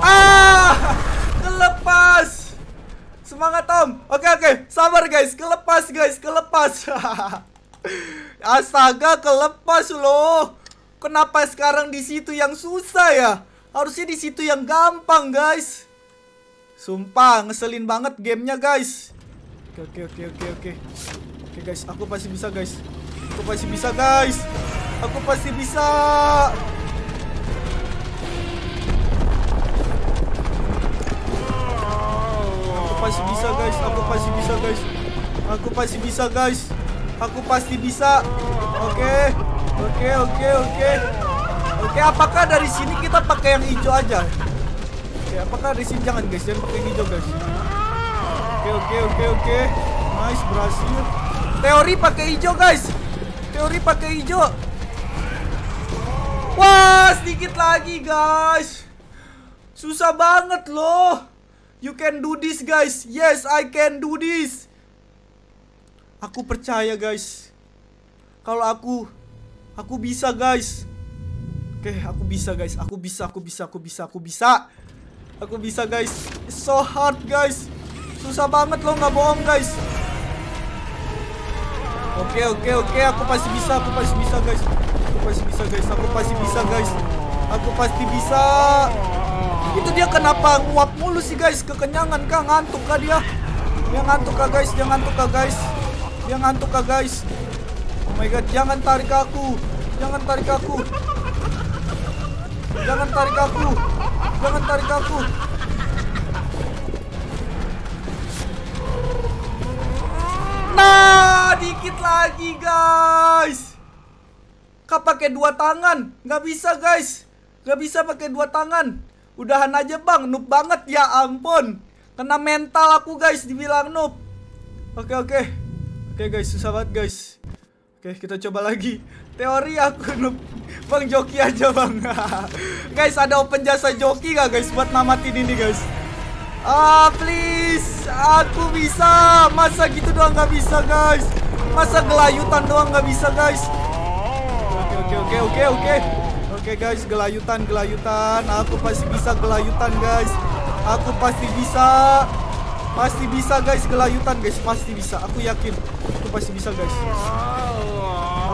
S1: Ah! Kelepas. Semangat Tom. Oke, oke. Sabar guys, kelepas guys, kelepas. [LAUGHS] Astaga, kelepas loh. Kenapa sekarang di situ yang susah ya? Harusnya di situ yang gampang, guys. Sumpah, ngeselin banget gamenya guys. Oke, oke, oke, oke, oke. Oke guys, aku pasti bisa guys. Aku pasti bisa guys Aku pasti bisa Aku pasti bisa guys Aku pasti bisa guys Aku pasti bisa guys Aku pasti bisa Oke Oke oke oke Oke apakah dari sini kita pakai yang hijau aja Oke apakah dari sini jangan guys Jangan pakai yang hijau guys Oke oke oke oke Nice berhasil Teori pakai hijau guys Teori pakai hijau. Wah, sedikit lagi, guys. Susah banget loh. You can do this, guys. Yes, I can do this. Aku percaya, guys. Kalau aku aku bisa, guys. Oke, okay, aku bisa, guys. Aku bisa, aku bisa, aku bisa, aku bisa. Aku bisa, guys. It's so hard, guys. Susah banget loh, nggak bohong, guys. Oke okay, oke okay, oke okay. aku pasti bisa aku pasti bisa guys aku pasti bisa guys aku pasti bisa guys aku pasti bisa itu dia kenapa nguap mulu sih guys kekenyangan kah ngantuk kah dia dia ngantuk kah guys dia ngantuk kah guys dia ngantuk kah guys oh my god jangan tarik aku jangan tarik aku jangan tarik aku jangan tarik aku Nah, dikit lagi guys. Kak pakai dua tangan, nggak bisa guys, nggak bisa pakai dua tangan. Udahan aja bang, noob banget ya ampun. Kena mental aku guys, dibilang noob. Oke oke, oke guys susah banget guys. Oke kita coba lagi. Teori aku noob, bang joki aja bang. [LAUGHS] guys ada open jasa joki gak guys buat namatin ini guys. Ah, please. Aku bisa. Masa gitu doang nggak bisa, guys. Masa gelayutan doang nggak bisa, guys. Oke, oke, oke, oke, oke. Oke, guys. Gelayutan, gelayutan. Aku pasti bisa gelayutan, guys. Aku pasti bisa. Pasti bisa, guys. Gelayutan, guys. Pasti bisa. Aku yakin. Aku pasti bisa, guys.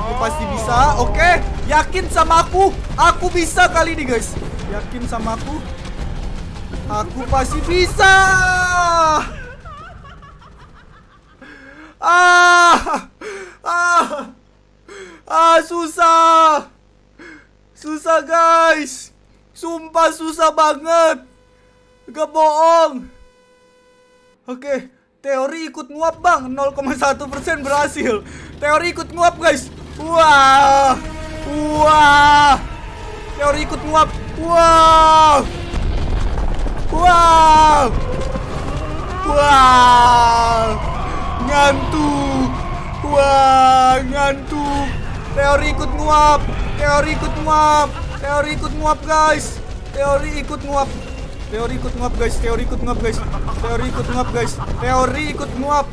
S1: Aku pasti bisa. Oke. Yakin sama aku. Aku bisa kali ini, guys. Yakin sama aku. Aku pasti bisa. Ah! Ah! Ah, susah. Susah, guys. Sumpah susah banget. Gak bohong. Oke, teori ikut nguap, Bang. 0,1% berhasil. Teori ikut nguap, guys. Wah. Wah. Teori ikut nguap. Wow. Wow. Wow. Ngantuk. Wah, wow, ngantuk. Teori ikut nguap. Teori ikut nguap. Teori ikut nguap, guys. Teori ikut nguap. Teori ikut nguap, guys. Teori ikut nguap, guys. Teori ikut nguap, guys. Teori ikut nguap.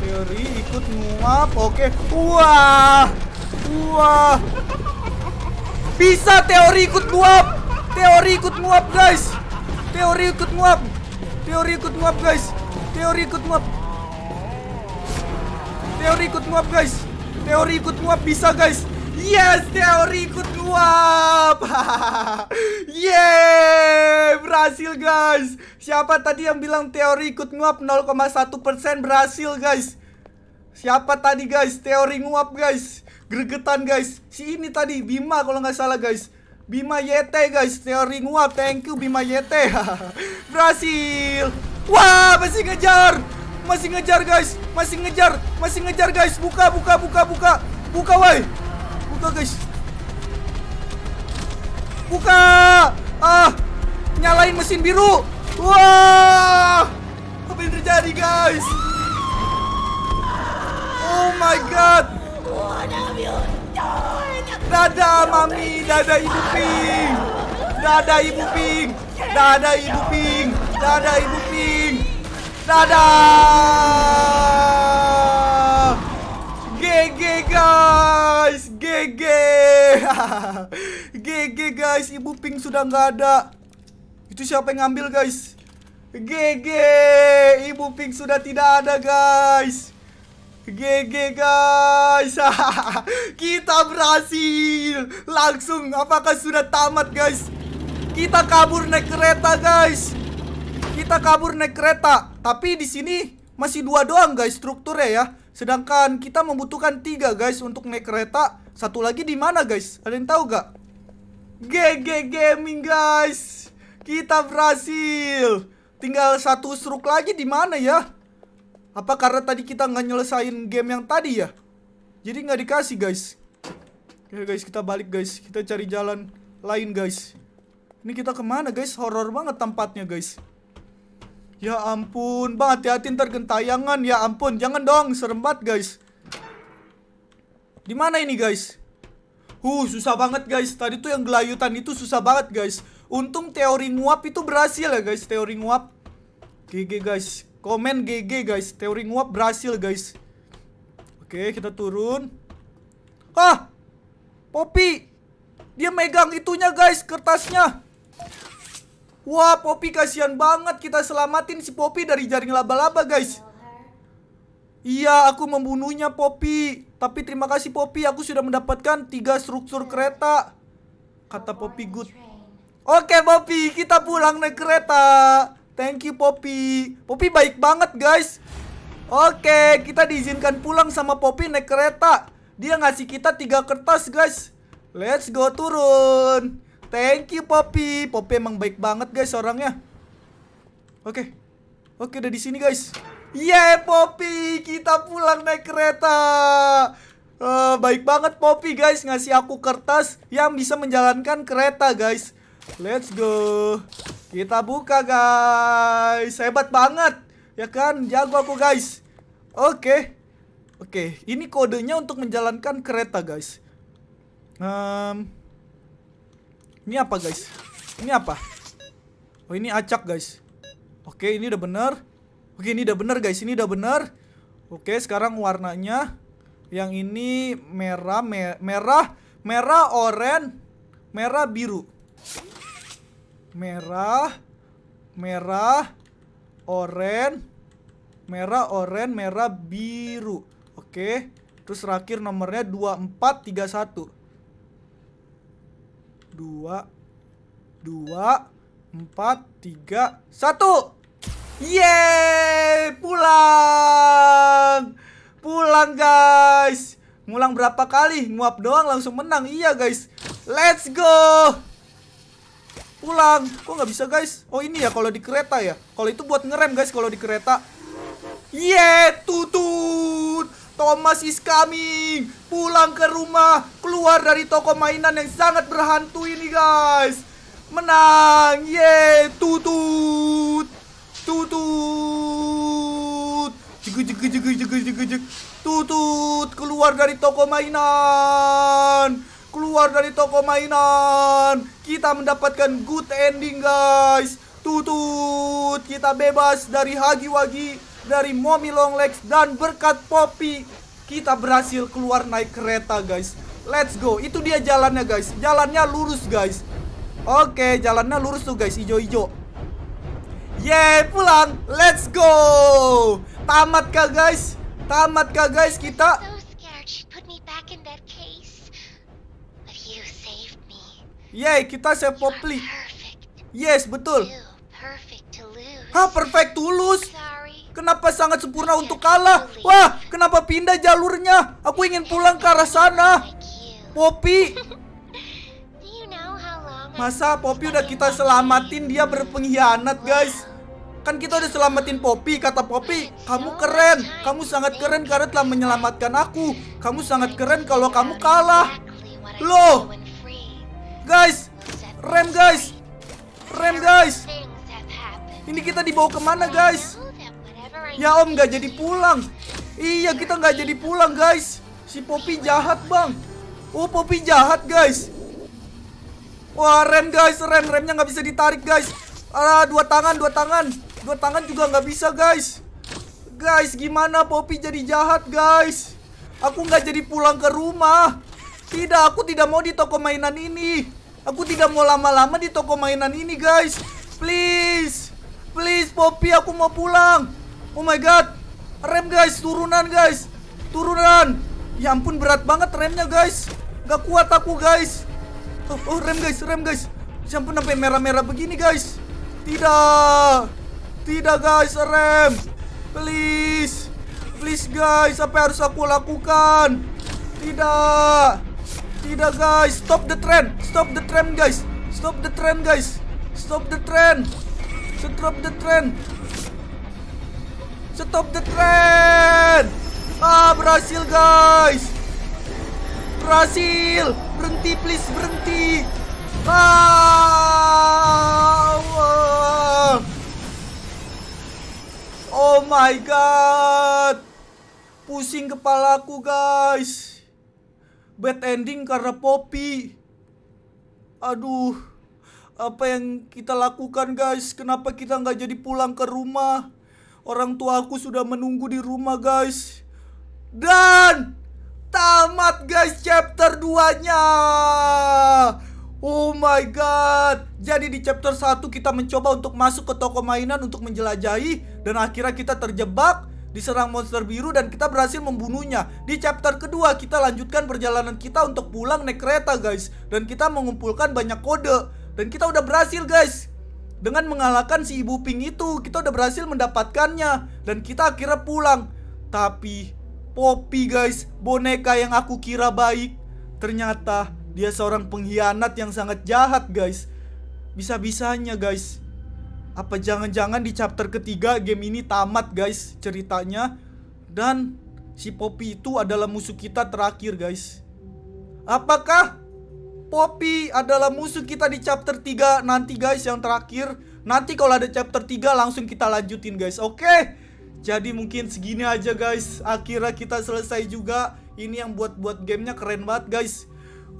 S1: Teori ikut nguap. Oke. Wah. Wah. Bisa teori ikut nguap. Teori ikut nguap, guys. Teori ikut nguap. Teori ikut nguap, guys. Teori ikut nguap. Teori ikut nguap, guys. Teori ikut nguap bisa, guys. Yes, teori ikut nguap. [LAUGHS] Yeay, berhasil, guys. Siapa tadi yang bilang teori ikut nguap 0,1% berhasil, guys. Siapa tadi, guys? Teori nguap, guys. Gregetan, guys. Si ini tadi Bima kalau nggak salah, guys. Bima YT guys Teori nguap Thank you Bima YT [LAUGHS] Berhasil Wah masih ngejar Masih ngejar guys Masih ngejar Masih ngejar guys Buka buka buka buka Buka woi Buka guys Buka Ah Nyalain mesin biru Wah Apa yang terjadi guys Oh my god Dada mami, dada ibu ping. Dada ibu ping. Dada ibu ping. Dada ibu ping. Dada. GG guys. GG. GG [LAUGHS] guys, ibu ping sudah nggak ada. Itu siapa yang ngambil guys? GG, ibu ping sudah tidak ada guys. GG guys [LAUGHS] Kita berhasil Langsung apakah sudah tamat guys Kita kabur naik kereta guys Kita kabur naik kereta Tapi di sini masih dua doang guys strukturnya ya Sedangkan kita membutuhkan tiga guys untuk naik kereta Satu lagi di mana guys? Ada yang tahu gak? GG Gaming guys Kita berhasil Tinggal satu struk lagi di mana ya? Apa karena tadi kita nggak nyelesain game yang tadi ya? Jadi nggak dikasih guys. Oke ya, guys kita balik guys. Kita cari jalan lain guys. Ini kita kemana guys? Horor banget tempatnya guys. Ya ampun, bang hati-hati ntar gentayangan. Ya ampun, jangan dong, serem guys. Di mana ini guys? Huh, susah banget guys. Tadi tuh yang gelayutan itu susah banget guys. Untung teori nguap itu berhasil ya guys, teori nguap. GG guys, Komen GG guys, teori nguap berhasil guys. Oke, kita turun. Ah, Poppy! Dia megang itunya guys, kertasnya. Wah, Poppy kasihan banget kita selamatin si Poppy dari jaring laba-laba, guys. Iya, aku membunuhnya Poppy. Tapi terima kasih Poppy, aku sudah mendapatkan tiga struktur kereta. Kata Poppy Good. Oke, Poppy, kita pulang naik kereta. Thank you Poppy. Poppy baik banget guys. Oke, kita diizinkan pulang sama Poppy naik kereta. Dia ngasih kita tiga kertas guys. Let's go turun. Thank you Poppy. Poppy emang baik banget guys orangnya. Oke. Oke, udah di sini guys. Yeay Poppy, kita pulang naik kereta. Uh, baik banget Poppy guys ngasih aku kertas yang bisa menjalankan kereta guys. Let's go. Kita buka guys Hebat banget Ya kan jago aku guys Oke Oke ini kodenya untuk menjalankan kereta guys um, Ini apa guys Ini apa Oh ini acak guys Oke ini udah bener Oke ini udah bener guys ini udah bener Oke sekarang warnanya Yang ini merah me Merah Merah oranye Merah biru merah, merah, oranye, merah, oranye, merah, biru. Oke. Terus terakhir nomornya 2431. 2 2 4 3 1. Yeay, pulang. Pulang guys. Ngulang berapa kali? Nguap doang langsung menang. Iya guys. Let's go. Pulang. Kok nggak bisa, guys? Oh, ini ya kalau di kereta ya. Kalau itu buat ngerem, guys, kalau di kereta. Yeah, tutut. Thomas is coming. Pulang ke rumah, keluar dari toko mainan yang sangat berhantu ini, guys. Menang. Yeah, tutut. Tutut. jigu jigu jigu jigu jigu Tutut keluar dari toko mainan keluar dari toko mainan. Kita mendapatkan good ending, guys. Tutut, kita bebas dari hagi-wagi, dari Mommy long legs dan berkat Poppy. Kita berhasil keluar naik kereta, guys. Let's go. Itu dia jalannya, guys. Jalannya lurus, guys. Oke, jalannya lurus tuh, guys. Ijo-ijo. Yeay, pulang. Let's go. Tamat kah, guys? Tamat kah, guys, kita? Yeay, kita save Popli. Yes, betul. Hah, perfect tulus. Kenapa sangat sempurna untuk kalah? Wah, kenapa pindah jalurnya? Aku ingin pulang ke arah sana. Popi. [LAUGHS] Masa Popi udah kita selamatin dia berpengkhianat, guys? Kan kita udah selamatin Popi. kata Popi, kamu keren, kamu sangat keren karena telah menyelamatkan aku. Kamu sangat keren kalau kamu kalah. Loh, Guys, rem guys. Rem guys. Ini kita dibawa kemana guys? Ya om nggak jadi pulang. Iya kita nggak jadi pulang guys. Si Poppy jahat bang. Oh Poppy jahat guys. Wah rem guys, rem remnya nggak bisa ditarik guys. Ah dua tangan, dua tangan, dua tangan juga nggak bisa guys. Guys gimana Poppy jadi jahat guys? Aku nggak jadi pulang ke rumah. Tidak, aku tidak mau di toko mainan ini. Aku tidak mau lama-lama di toko mainan ini, guys. Please. Please, Poppy, aku mau pulang. Oh my god. Rem, guys. Turunan, guys. Turunan. Ya ampun, berat banget remnya, guys. Gak kuat aku, guys. Oh, oh rem, guys. Rem, guys. Ya ampun, sampai merah-merah begini, guys. Tidak. Tidak, guys. Rem. Please. Please, guys. Apa yang harus aku lakukan? Tidak tidak guys Stop the trend Stop the trend guys Stop the trend guys Stop the trend Stop the trend Stop the trend Ah berhasil guys Berhasil Berhenti please berhenti Ah wow. Oh my god Pusing kepalaku guys bad ending karena Poppy. Aduh, apa yang kita lakukan guys? Kenapa kita nggak jadi pulang ke rumah? Orang tua aku sudah menunggu di rumah guys. Dan tamat guys chapter 2-nya. Oh my god. Jadi di chapter 1 kita mencoba untuk masuk ke toko mainan untuk menjelajahi dan akhirnya kita terjebak diserang monster biru dan kita berhasil membunuhnya. Di chapter kedua kita lanjutkan perjalanan kita untuk pulang naik kereta guys dan kita mengumpulkan banyak kode dan kita udah berhasil guys. Dengan mengalahkan si ibu pink itu kita udah berhasil mendapatkannya dan kita akhirnya pulang. Tapi Poppy guys, boneka yang aku kira baik ternyata dia seorang pengkhianat yang sangat jahat guys. Bisa-bisanya guys apa jangan-jangan di chapter ketiga game ini tamat guys ceritanya Dan si Poppy itu adalah musuh kita terakhir guys Apakah Poppy adalah musuh kita di chapter 3 nanti guys yang terakhir Nanti kalau ada chapter 3 langsung kita lanjutin guys Oke Jadi mungkin segini aja guys Akhirnya kita selesai juga Ini yang buat-buat gamenya keren banget guys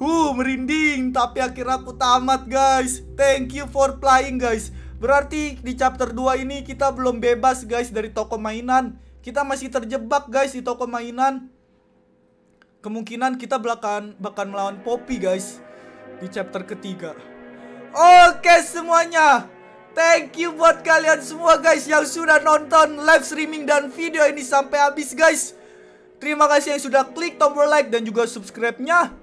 S1: Uh merinding Tapi akhirnya aku tamat guys Thank you for playing guys Berarti di chapter 2 ini kita belum bebas guys dari toko mainan. Kita masih terjebak guys di toko mainan. Kemungkinan kita belakang bakal melawan Poppy guys di chapter ketiga. Oke semuanya. Thank you buat kalian semua guys yang sudah nonton live streaming dan video ini sampai habis guys. Terima kasih yang sudah klik tombol like dan juga subscribe-nya.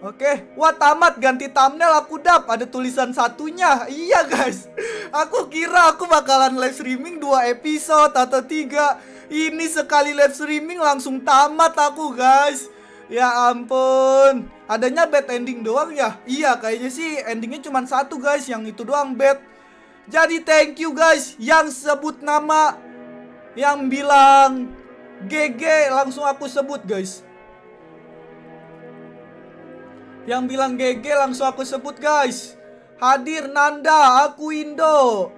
S1: Oke, wah tamat ganti thumbnail aku dap ada tulisan satunya. Iya guys, aku kira aku bakalan live streaming 2 episode atau tiga. Ini sekali live streaming langsung tamat aku guys. Ya ampun, adanya bad ending doang ya? Iya, kayaknya sih endingnya cuma satu guys, yang itu doang bad. Jadi thank you guys yang sebut nama, yang bilang GG langsung aku sebut guys. Yang bilang GG langsung aku sebut guys Hadir Nanda, aku Indo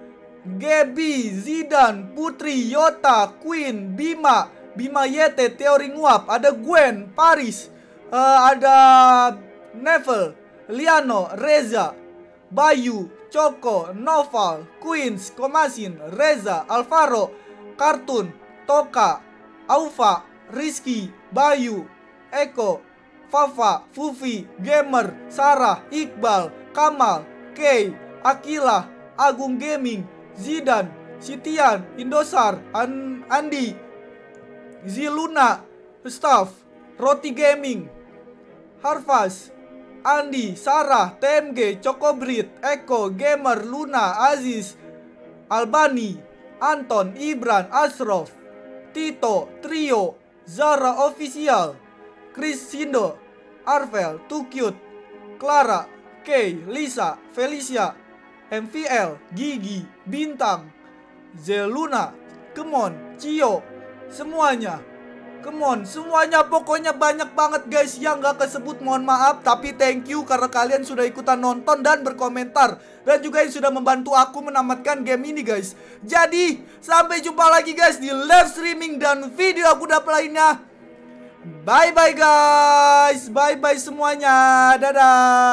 S1: Gebi, Zidan, Putri, Yota, Queen, Bima Bima Yete, Teori Nguap Ada Gwen, Paris uh, Ada Neville, Liano, Reza Bayu, Choco, Noval, Queens, Komasin, Reza, Alvaro Kartun, Toka, Aufa, Rizky, Bayu, Eko, Fafa, Fufi, Gamer, Sarah, Iqbal, Kamal, Kay, Akila, Agung Gaming, Zidan, Sitian, Indosar, An Andi, Ziluna, Staff, Roti Gaming, Harvas, Andi, Sarah, TMG, Cokobrit, Eko, Gamer, Luna, Aziz, Albani, Anton, Ibran, Asrof, Tito, Trio, Zara Official, Chris Sindo, Arvel, Too Cute, Clara, Kay, Lisa, Felicia, MVL, Gigi, Bintang, Zeluna, Kemon, Cio, semuanya. Kemon, semuanya pokoknya banyak banget guys yang gak kesebut mohon maaf Tapi thank you karena kalian sudah ikutan nonton dan berkomentar Dan juga yang sudah membantu aku menamatkan game ini guys Jadi, sampai jumpa lagi guys di live streaming dan video aku dapat lainnya Bye-bye guys. Bye-bye semuanya. Dadah.